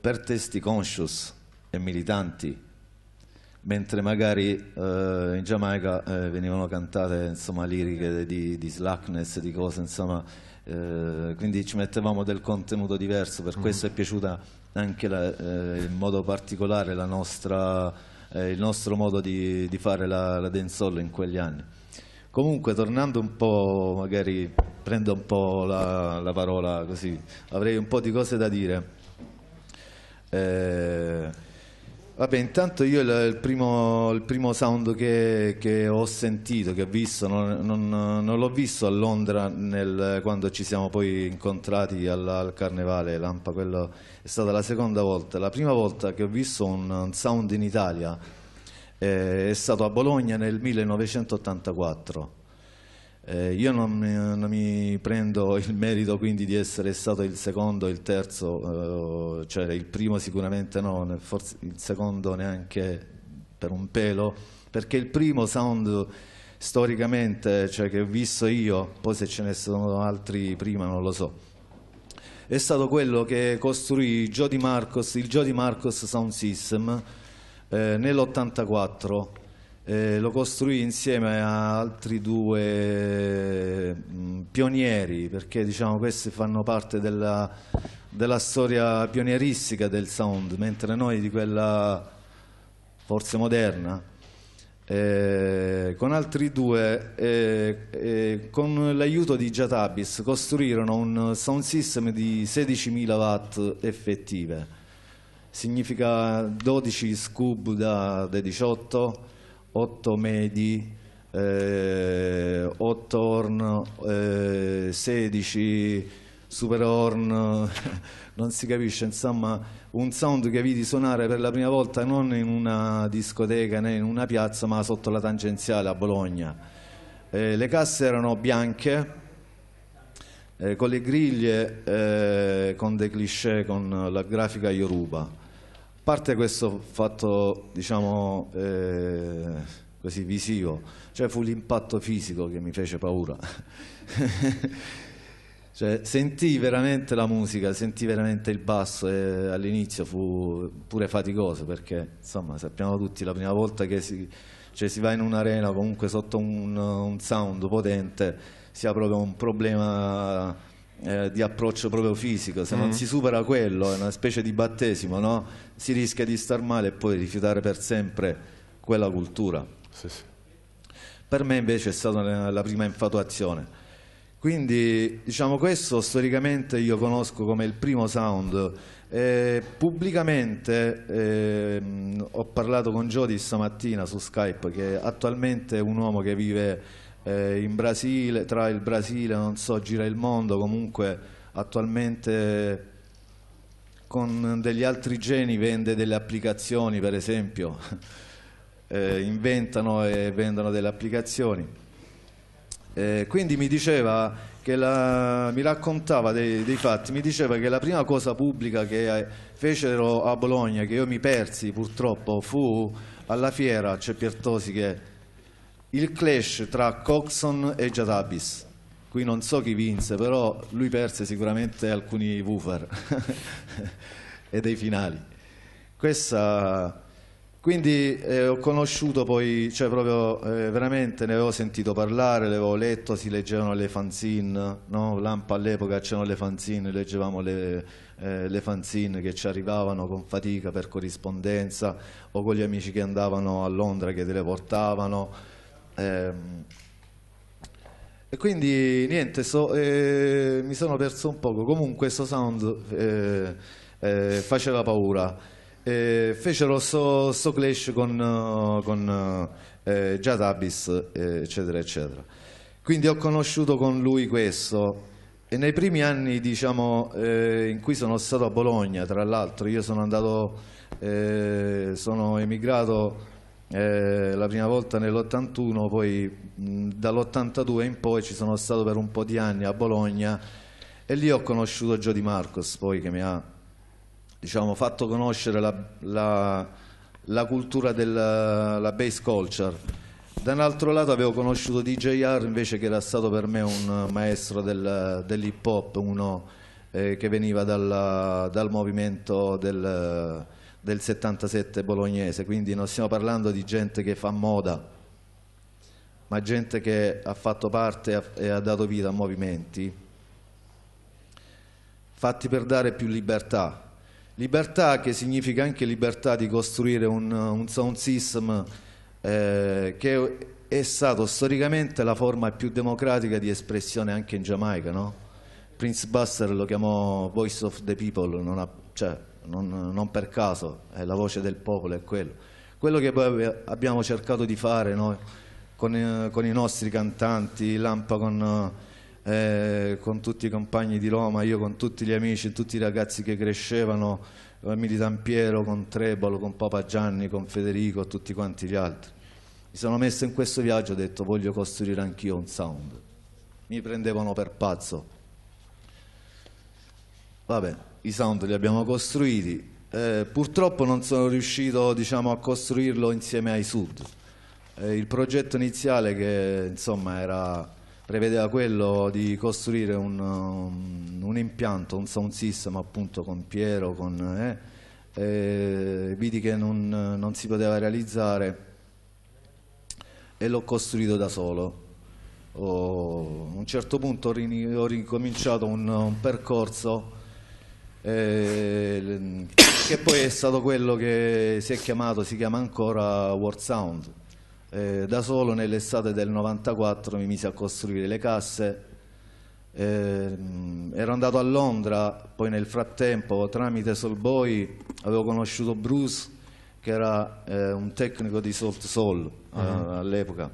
Speaker 1: per testi conscious e militanti mentre magari eh, in Giamaica eh, venivano cantate insomma, liriche di, di, slackness, di cose, insomma, eh, quindi ci mettevamo del contenuto diverso, per mm-hmm. questo è piaciuta anche la, eh, in modo particolare la nostra eh, il nostro modo di, di fare la, la dancehall in quegli anni. Comunque, tornando un po', magari prendo un po' la, la parola così, avrei un po' di cose da dire. Eh, Vabbè, intanto io il, primo, il primo, sound che, che, ho sentito, che ho visto, non, non, non l'ho visto a Londra nel, quando ci siamo poi incontrati al, al Carnevale Lampa, quello è stata la seconda volta. La prima volta che ho visto un, un sound in Italia eh, è stato a Bologna nel 1984 eh, io non mi, non mi, prendo il merito quindi di essere stato il secondo, il terzo, eh, cioè il primo sicuramente no, forse il secondo neanche per un pelo, perché il primo sound storicamente, cioè che ho visto io, poi se ce ne sono altri prima non lo so, è stato quello che costruì Marcos, il Jody Marcos Sound System eh, nell'84 eh, lo costruì insieme a altri due mh, mm, pionieri, perché diciamo, questi fanno parte della, della, storia pionieristica del sound, mentre noi di quella forse moderna. Eh, con altri due, eh, eh con l'aiuto di Jatabis, costruirono un sound system di 16.000 watt effettive, significa 12 scoop da, da 18 8 medi, eh, 8 horn, eh, 16 super horn, (laughs) non si capisce, insomma un sound che vidi suonare per la prima volta non in una discoteca né in una piazza ma sotto la tangenziale a Bologna. Eh, le casse erano bianche, eh, con le griglie, eh, con dei cliché, con la grafica Yoruba parte questo fatto, diciamo, eh, così visivo, cioè fu l'impatto fisico che mi fece paura. (laughs) cioè, sentii veramente la musica, sentì veramente il basso e all'inizio fu pure faticoso perché, insomma, sappiamo tutti, la prima volta che si, cioè, si va in un'arena comunque sotto un, un sound potente sia proprio un problema eh, di approccio proprio fisico, se mm. non si supera quello, è una specie di battesimo, no? si rischia di star male e poi rifiutare per sempre quella cultura. Sì, sì. Per me invece è stata la, la prima infatuazione. Quindi diciamo questo storicamente io conosco come il primo sound. Eh, pubblicamente eh, ho parlato con Jody stamattina su Skype che attualmente è un uomo che vive eh, in Brasile, tra il Brasile, non so, gira il mondo, comunque attualmente con degli altri geni vende delle applicazioni, per esempio, (laughs) eh, inventano e vendono delle applicazioni. Eh, quindi mi diceva che la, mi raccontava dei, dei, fatti, mi diceva che la prima cosa pubblica che eh, fecero a Bologna, che io mi persi purtroppo, fu alla fiera, c'è Piertosi che il clash tra Coxon e Jadabis. Qui non so chi vinse, però lui perse sicuramente alcuni woofer (laughs) e dei finali. Questa, quindi eh, ho conosciuto poi, cioè proprio eh, veramente ne avevo sentito parlare, le avevo letto, si leggevano le fanzine, no? Lampa all'epoca c'erano le fanzine, leggevamo le, eh, le fanzine che ci arrivavano con fatica per corrispondenza o con gli amici che andavano a Londra che te le portavano Ehm, e quindi niente, so, eh, mi sono perso un poco. Comunque questo sound eh, eh, faceva paura. fecero sto, sto, clash con, con eh, Jad Abyss, eccetera, eccetera. Quindi ho conosciuto con lui questo. E nei primi anni, diciamo, eh, in cui sono stato a Bologna, tra l'altro, io sono andato, eh, sono emigrato eh, la prima volta nell'81, poi mm, dall'82 in poi ci sono stato per un po' di anni a Bologna e lì ho conosciuto Gio Di Marcos poi che mi ha diciamo, fatto conoscere la, la, la cultura della bass culture. Da un altro lato avevo conosciuto DJR invece che era stato per me un maestro del, dell'hip hop, uno eh, che veniva dalla, dal movimento del del 77 bolognese, quindi non stiamo parlando di gente che fa moda, ma gente che ha fatto parte e ha dato vita a movimenti fatti per dare più libertà. Libertà che significa anche libertà di costruire un, un sound system eh, che è stato storicamente la forma più democratica di espressione anche in Giamaica, no? Prince Buster lo chiamò Voice of the People, ha, cioè, non, non per caso, è eh, la voce del popolo, è quello. Quello che poi abbiamo cercato di fare noi con, eh, con i nostri cantanti, Lampa con, eh, con, tutti i compagni di Roma, io con tutti gli amici, tutti i ragazzi che crescevano, Emili Tampiero, con Trebolo, con Papa Gianni, con Federico, tutti quanti gli altri. Mi sono messo in questo viaggio e ho detto voglio costruire anch'io un sound. Mi prendevano per pazzo. Vabbè i sound li abbiamo costruiti, eh, purtroppo non sono riuscito diciamo, a costruirlo insieme ai sud. Eh, il progetto iniziale che insomma, era, prevedeva quello di costruire un, um, un, impianto, un sound system appunto con Piero, con, eh, eh vidi che non, non si poteva realizzare e l'ho costruito da solo. Oh, a un certo punto ho ricominciato un, un percorso eh, che poi è stato quello che si è chiamato, si chiama ancora World Sound. Eh, da solo nell'estate del 94 mi misi a costruire le casse, eh, ero andato a Londra, poi nel frattempo tramite Soul Boy avevo conosciuto Bruce che era eh, un tecnico di Soft Soul eh, uh -huh. all'epoca.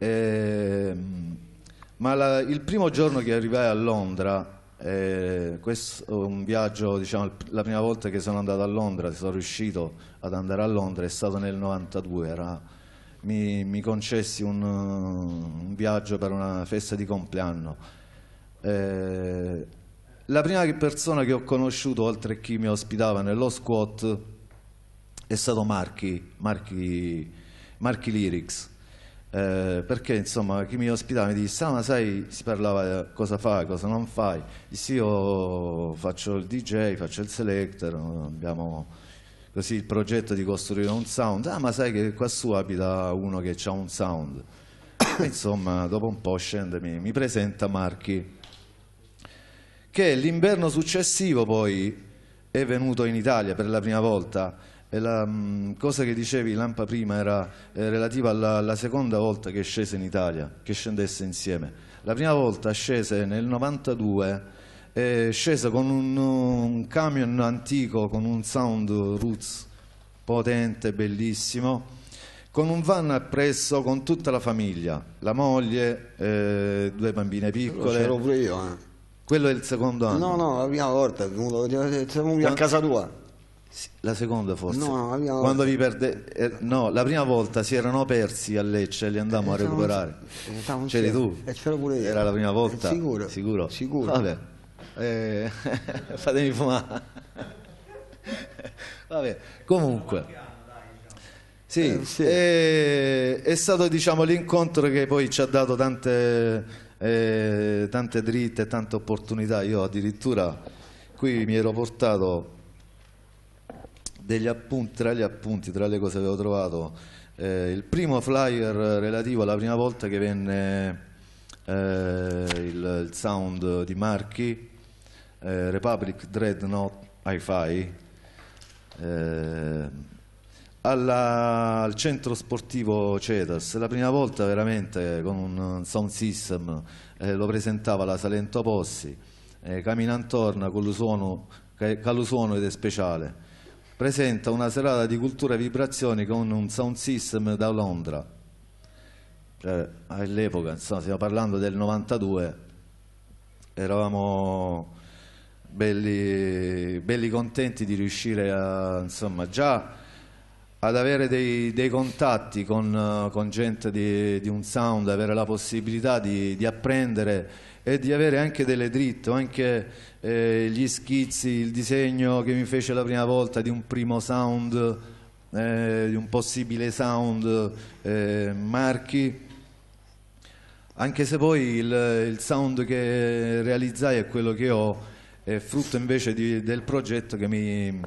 Speaker 1: Eh, ma la, il primo giorno che arrivai a Londra eh, questo è un viaggio, diciamo, la prima volta che sono andato a Londra, sono riuscito ad andare a Londra, è stato nel 92, era, mi, mi, concessi un, un, viaggio per una festa di compleanno. Eh, la prima persona che ho conosciuto, oltre a chi mi ospitava nello squat, è stato Marchi, Marchi, Marchi Lyrics eh, perché insomma chi mi ospitava mi disse ah ma sai si parlava eh, cosa fai, cosa non fai disse io faccio il DJ, faccio il selector abbiamo così il progetto di costruire un sound ah ma sai che qua su abita uno che ha un sound (coughs) insomma dopo un po' scende mi, mi presenta Marchi che l'inverno successivo poi è venuto in Italia per la prima volta la mh, mm, cosa che dicevi Lampa prima era eh, relativa alla, alla, seconda volta che scese in Italia, che scendesse insieme. La prima volta scese nel 92, eh, scese con un, un camion antico, con un sound roots potente, bellissimo, con un van appresso con tutta la famiglia, la moglie, eh, due bambine piccole. C'ero pure io, eh. Quello è il secondo anno. No,
Speaker 3: no, la prima volta è venuto a
Speaker 1: casa tua. La seconda forse? No, abbiamo... Quando vi perde... Eh, no, la prima volta si erano persi a Lecce e li andammo eh, a recuperare. Eh, C'eri tu? E eh, c'ero pure io. Era la prima volta? Eh, sicuro. Sicuro? Sicuro. Vabbè. Eh, (laughs) fatemi fumare. (laughs) Vabbè, comunque... Sì, eh, sì. È, è stato diciamo, l'incontro che poi ci ha dato tante, tante dritte, tante opportunità. Io addirittura qui mi ero portato appunti, tra gli appunti, tra le cose che avevo trovato, eh, il primo flyer relativo alla prima volta che venne eh, il, il, sound di Marchi, eh, Republic Dreadnought Hi-Fi, eh, alla, al centro sportivo Cetas, la prima volta veramente con un sound system eh, lo presentava la Salento Possi, eh, Caminantorna, Calusuono ed è speciale presenta una serata di cultura e vibrazioni con un sound system da Londra. Cioè, all'epoca, insomma, stiamo parlando del 92, eravamo belli, belli contenti di riuscire a, insomma, già ad avere dei, dei contatti con, con gente di, di, un sound, avere la possibilità di, di apprendere e di avere anche delle dritte, anche eh, gli schizzi, il disegno che mi fece la prima volta di un primo sound, eh, di un possibile sound eh, marchi, anche se poi il, il, sound che realizzai è quello che ho, è frutto invece di, del progetto che mi,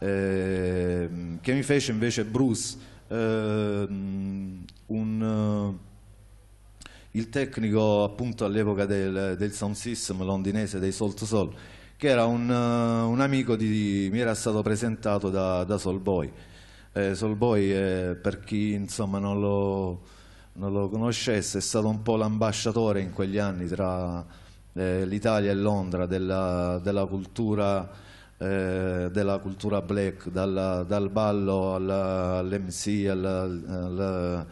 Speaker 1: eh, che mi, fece invece Bruce, ehm, un il tecnico appunto all'epoca del, del, sound system londinese dei Salt to Soul, che era un, eh, un amico di, mi era stato presentato da, da Soul Boy. Eh, Soul Boy, eh, per chi insomma non lo, non lo, conoscesse, è stato un po' l'ambasciatore in quegli anni tra eh, l'Italia e Londra della, della cultura eh, della cultura black, dalla, dal ballo all'MC, all all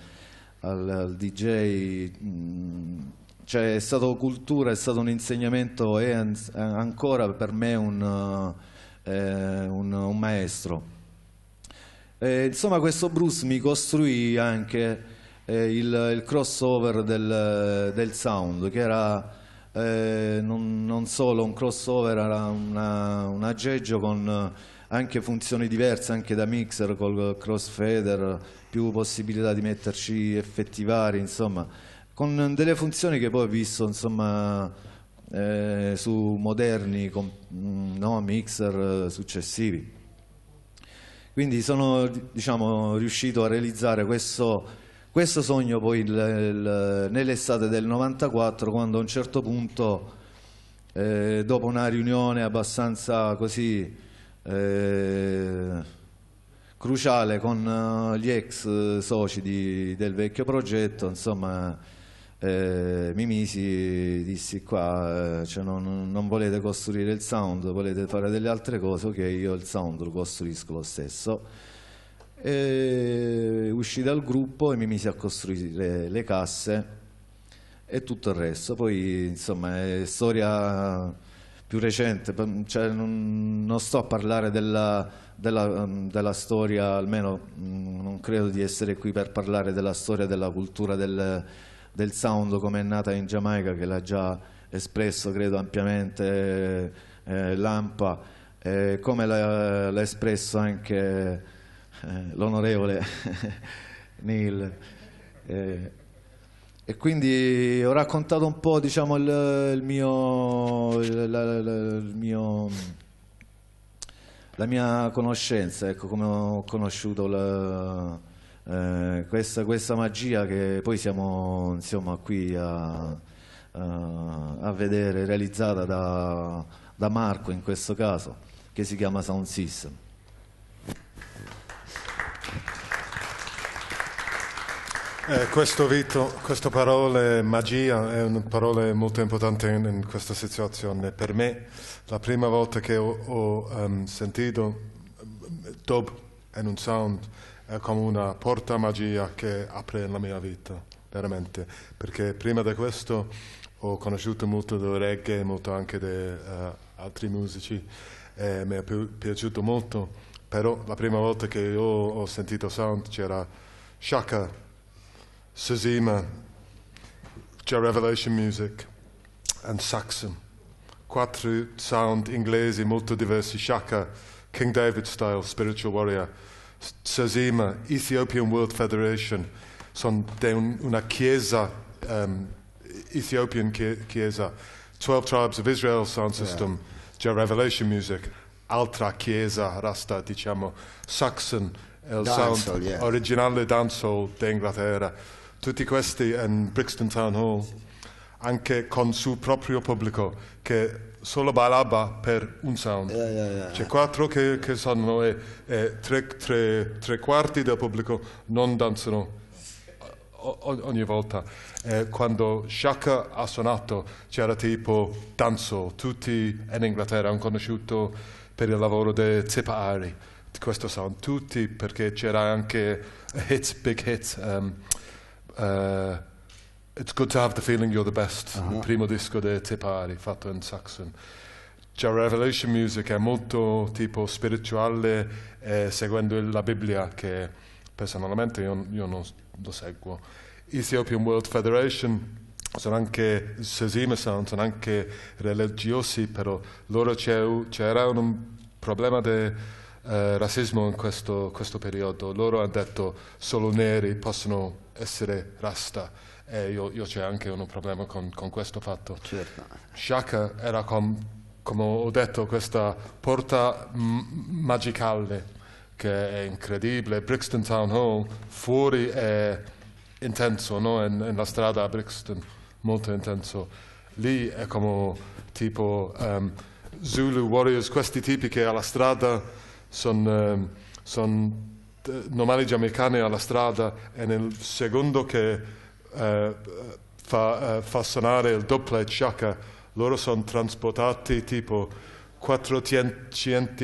Speaker 1: al, al DJ, mm, cioè è stato cultura, è stato un insegnamento e ancora per me un, eh, un, un maestro. E, insomma questo Bruce mi costruì anche eh, il, il, crossover del, del, sound che era eh, non, non, solo un crossover, era una, un aggeggio con anche funzioni diverse, anche da mixer col crossfader, più possibilità di metterci effetti vari insomma, con delle funzioni che poi ho visto, insomma, eh, su moderni mm, no, mixer eh, successivi. Quindi sono diciamo, riuscito a realizzare questo, questo sogno poi nell'estate del 94 quando a un certo punto eh, dopo una riunione abbastanza così eh, cruciale con eh, gli ex eh, soci di, del vecchio progetto, insomma eh, mi misi, dissi qua, cioè non, non, volete costruire il sound, volete fare delle altre cose, ok io il sound lo costruisco lo stesso. E uscì dal gruppo e mi misi a costruire le casse e tutto il resto, poi insomma è storia più recente, cioè, non, non, sto a parlare della, della, ehm, della, storia, almeno mm, non credo di essere qui per parlare della storia della cultura del, del sound come è nata in Giamaica, che l'ha già espresso credo ampiamente eh, eh Lampa, eh, come l'ha espresso anche eh, l'onorevole (laughs) Neil. Eh, e quindi ho raccontato un po' diciamo, il, il, mio, il, la, la, mio, la, mia conoscenza, ecco, come ho conosciuto la, eh, questa, questa, magia che poi siamo insomma, qui a, a, a, vedere realizzata da, da Marco in questo caso, che si chiama Sound System.
Speaker 2: Eh, questo vito, queste parole magia è una parola molto importante in, in, questa situazione. Per me, la prima volta che ho, ho um, sentito dub in un sound è come una porta magia che apre la mia vita, veramente. Perché prima di questo ho conosciuto molto del reggae, molto anche di uh, eh, altri musici, e mi è pi piaciuto molto. Però la prima volta che ho, ho sentito sound c'era Shaka Sazima, Joe Revelation Music, and Saxon. Quattro sound inglesi molto diversi, Shaka, King David style, spiritual warrior. Sazima, Ethiopian World Federation, son de un, una chiesa, um, Ethiopian chiesa, 12 tribes of Israel sound system, yeah. Revelation music, altra chiesa, rasta, diciamo, Saxon, el sound, yeah. originale dancehall d'Inghilterra. tutti questi in Brixton Town Hall, anche con suo proprio pubblico che solo ballava per un sound. Yeah, yeah, yeah. C'è cioè, quattro che, che sanno e, e tre, tre, tre, quarti del pubblico non danzano ogni volta. E quando Shaka ha suonato c'era tipo danzo, tutti in Inghilterra hanno conosciuto per il lavoro di Zipa Ari questo sound, tutti perché c'era anche hits, big hits. Um, Uh, it's good to have the feeling you're the best. Uh-huh. Il primo disco di Tipari, fatto in Saxon. Cioè, Revelation Music è molto tipo spirituale, eh, seguendo la Bibbia, che personalmente io, io non lo seguo. Ethiopian World Federation sono anche Sesima sono anche religiosi, però loro c'era un problema di eh, razzismo in questo, questo, periodo. Loro hanno detto solo neri possono essere rasta. E io, io c'è anche un problema con, con questo fatto. Certo. Shaka era, com, come ho detto, questa porta magicale che è incredibile. Brixton Town Hall fuori è intenso, no? in, in la strada a Brixton, molto intenso. Lì è come tipo um, Zulu Warriors, questi tipi che alla strada sono son ehm, eh, nomaleggia meccanica alla strada e nel secondo che eh, fa, eh, fa, suonare il doppio sciacca loro sono trasportati tipo 400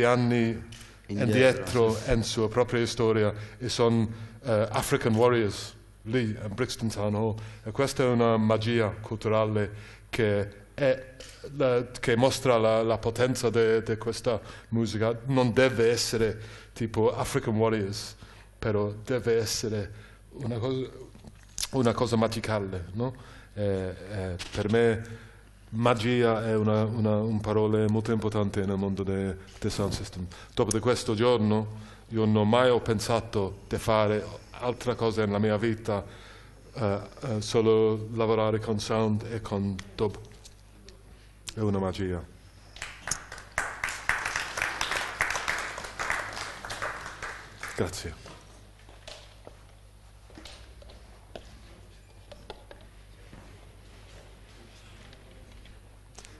Speaker 2: anni indietro, sì. in sua propria storia e sono eh, African Warriors lì a Brixton Town Hall e questa è una magia culturale che la, eh, che mostra la, la potenza di questa musica non deve essere tipo African Warriors, però deve essere una cosa, una cosa maticale. No? Eh, eh, per me magia è una, una un parola molto importante nel mondo del de sound system. Dopo di questo giorno io non mai ho pensato di fare altra cosa nella mia vita, eh, eh solo lavorare con sound e con dub. È una magia. Grazie.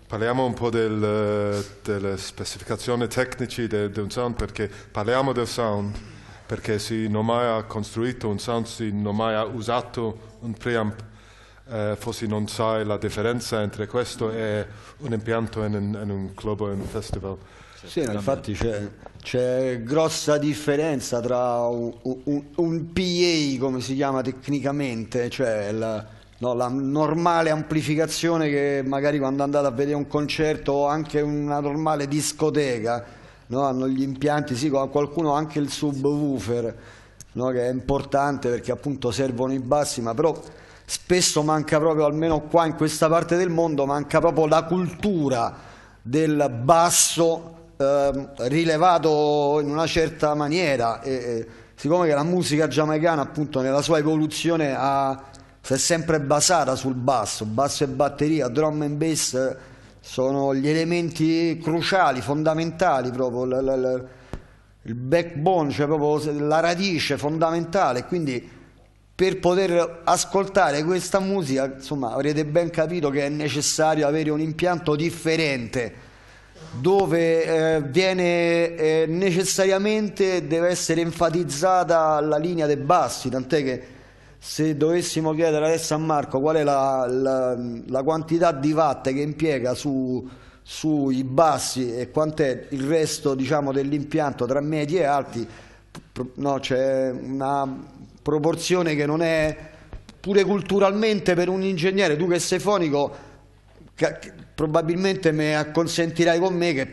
Speaker 2: Parliamo un po' del, delle specificazioni tecniche di un sound perché parliamo del sound perché si non mai ha costruito un sound, si non mai ha usato un preamp eh, forse non sai la differenza tra questo e un impianto in un, in un club o in un festival. Sì, infatti c'è, grossa
Speaker 3: differenza tra un, un, un, PA, come si chiama tecnicamente, cioè la, no, la, normale amplificazione che magari quando andate a vedere un concerto o anche una normale discoteca, no, hanno gli impianti, sì, qualcuno ha anche il subwoofer, no, che è importante perché appunto servono i bassi, ma però spesso manca proprio, almeno qua in questa parte del mondo, manca proprio la cultura del basso eh, rilevato in una certa maniera. E, e, siccome che la musica giamaicana appunto nella sua evoluzione ha, si è sempre basata sul basso, basso e batteria, drum and bass sono gli elementi cruciali, fondamentali proprio, l, l, l, il backbone, cioè proprio la radice fondamentale, quindi per poter ascoltare questa musica, insomma, avrete ben capito che è necessario avere un impianto differente dove eh, viene eh, necessariamente deve essere enfatizzata la linea dei bassi, tant'è che se dovessimo chiedere adesso a Marco qual è la, la, la quantità di watt che impiega su, sui bassi e quant'è il resto diciamo, dell'impianto tra medi e alti, no, c'è una proporzione che non è pure culturalmente per un ingegnere, tu che sei fonico probabilmente mi acconsentirai con me che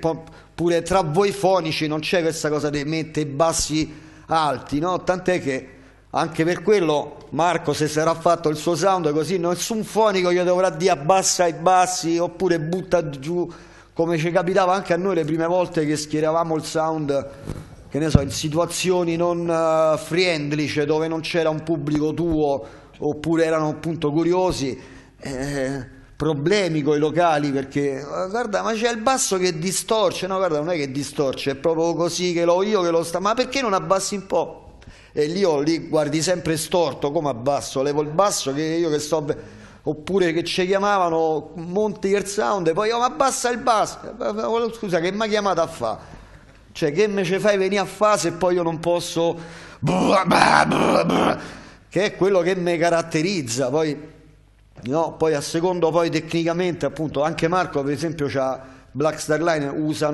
Speaker 3: pure tra voi fonici non c'è questa cosa di mette bassi alti, no? Tant'è che anche per quello Marco se sarà fatto il suo sound così nessun fonico gli dovrà dire abbassa i bassi oppure butta giù come ci capitava anche a noi le prime volte che schieravamo il sound che ne so, in situazioni non uh, friendly, cioè dove non c'era un pubblico tuo oppure erano appunto curiosi, eh, problemi con i locali perché eh, guarda ma c'è il basso che distorce, no guarda non è che distorce, è proprio così che l'ho io che lo sta, ma perché non abbassi un po'? E lì, ho lì guardi sempre storto come abbasso, levo il basso che io che sto... oppure che ci chiamavano Montier Sound e poi oh, ma abbassa il basso eh, oh, scusa che mi ha chiamato a fare cioè, che me ce fai venire a fa se poi io non posso... Che è quello che mi caratterizza. Poi, no? poi a secondo, poi tecnicamente, appunto, anche Marco, per esempio, ha Black Star Line, usa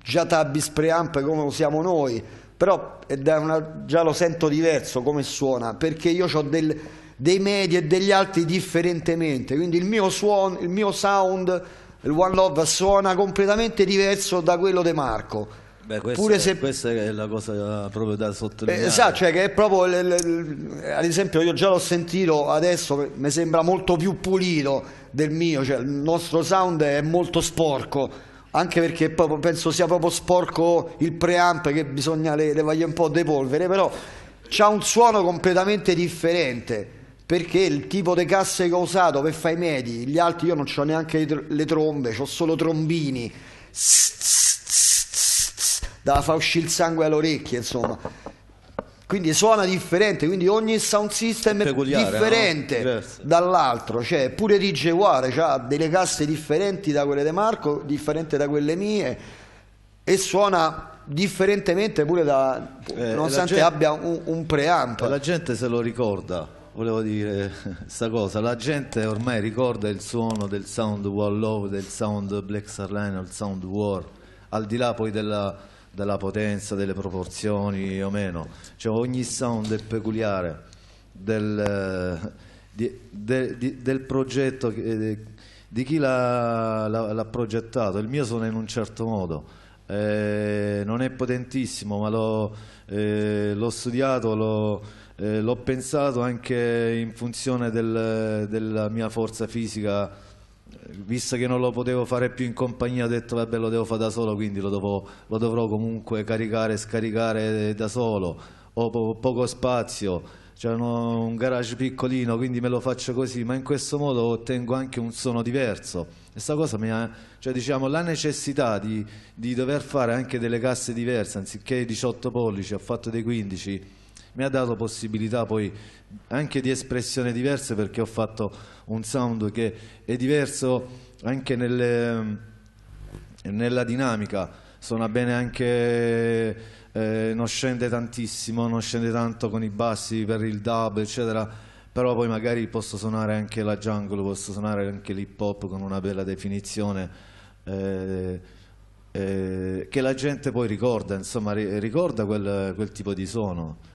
Speaker 3: già Tabis preamp come lo siamo noi, però una, già lo sento diverso come suona, perché io ho del, dei medi e degli alti differentemente, quindi il mio, suon, il mio sound, il One Love suona completamente diverso da quello di Marco
Speaker 1: Beh, questa, pure se... questa è la cosa proprio da sottolineare. Eh,
Speaker 3: esatto, cioè che è proprio, ad esempio io già l'ho sentito adesso, mi sembra molto più pulito del mio, cioè il nostro sound è molto sporco, anche perché poi penso sia proprio sporco il preamp che bisogna le, le un po' depolvere, però c'ha un suono completamente differente perché il tipo di casse che ho usato per fare i medi, gli altri io non ho neanche le trombe, ho solo trombini. Tss, tss, tss da far uscire il sangue alle orecchie, insomma. Quindi suona differente, quindi ogni sound system è differente no? dall'altro, cioè pure DJ Ware cioè, ha delle casse differenti da quelle di Marco, differente da quelle mie e suona differentemente pure da eh, nonostante gente, abbia
Speaker 1: un, un preampo. La gente se lo ricorda volevo dire questa (laughs) cosa la gente ormai ricorda il suono del sound Wall Love del sound Black Star Line il sound War al di là poi della della potenza, delle proporzioni o meno, cioè ogni sound è peculiare del, eh, di, de, di, del progetto, eh, di chi l'ha progettato, il mio suona in un certo modo. Eh, non è potentissimo ma l'ho eh, studiato l'ho eh, pensato anche in funzione del, della mia forza fisica visto che non lo potevo fare più in compagnia ho detto vabbè lo devo fare da solo quindi lo, dovrò, lo dovrò comunque caricare e scaricare da solo ho po poco spazio c'erano un garage piccolino quindi me lo faccio così ma in questo modo ottengo anche un suono diverso questa cosa mi ha, cioè diciamo la necessità di, di dover fare anche delle casse diverse anziché 18 pollici ho fatto dei 15 mi ha dato possibilità poi anche di espressione diverse perché ho fatto un sound che è diverso anche nelle, nella dinamica, suona bene anche, eh, non scende tantissimo, non scende tanto con i bassi per il dub, eccetera però poi magari posso suonare anche la jungle, posso suonare anche l'hip hop con una bella definizione eh, eh, che la gente poi ricorda, insomma ricorda quel, quel tipo
Speaker 2: di suono.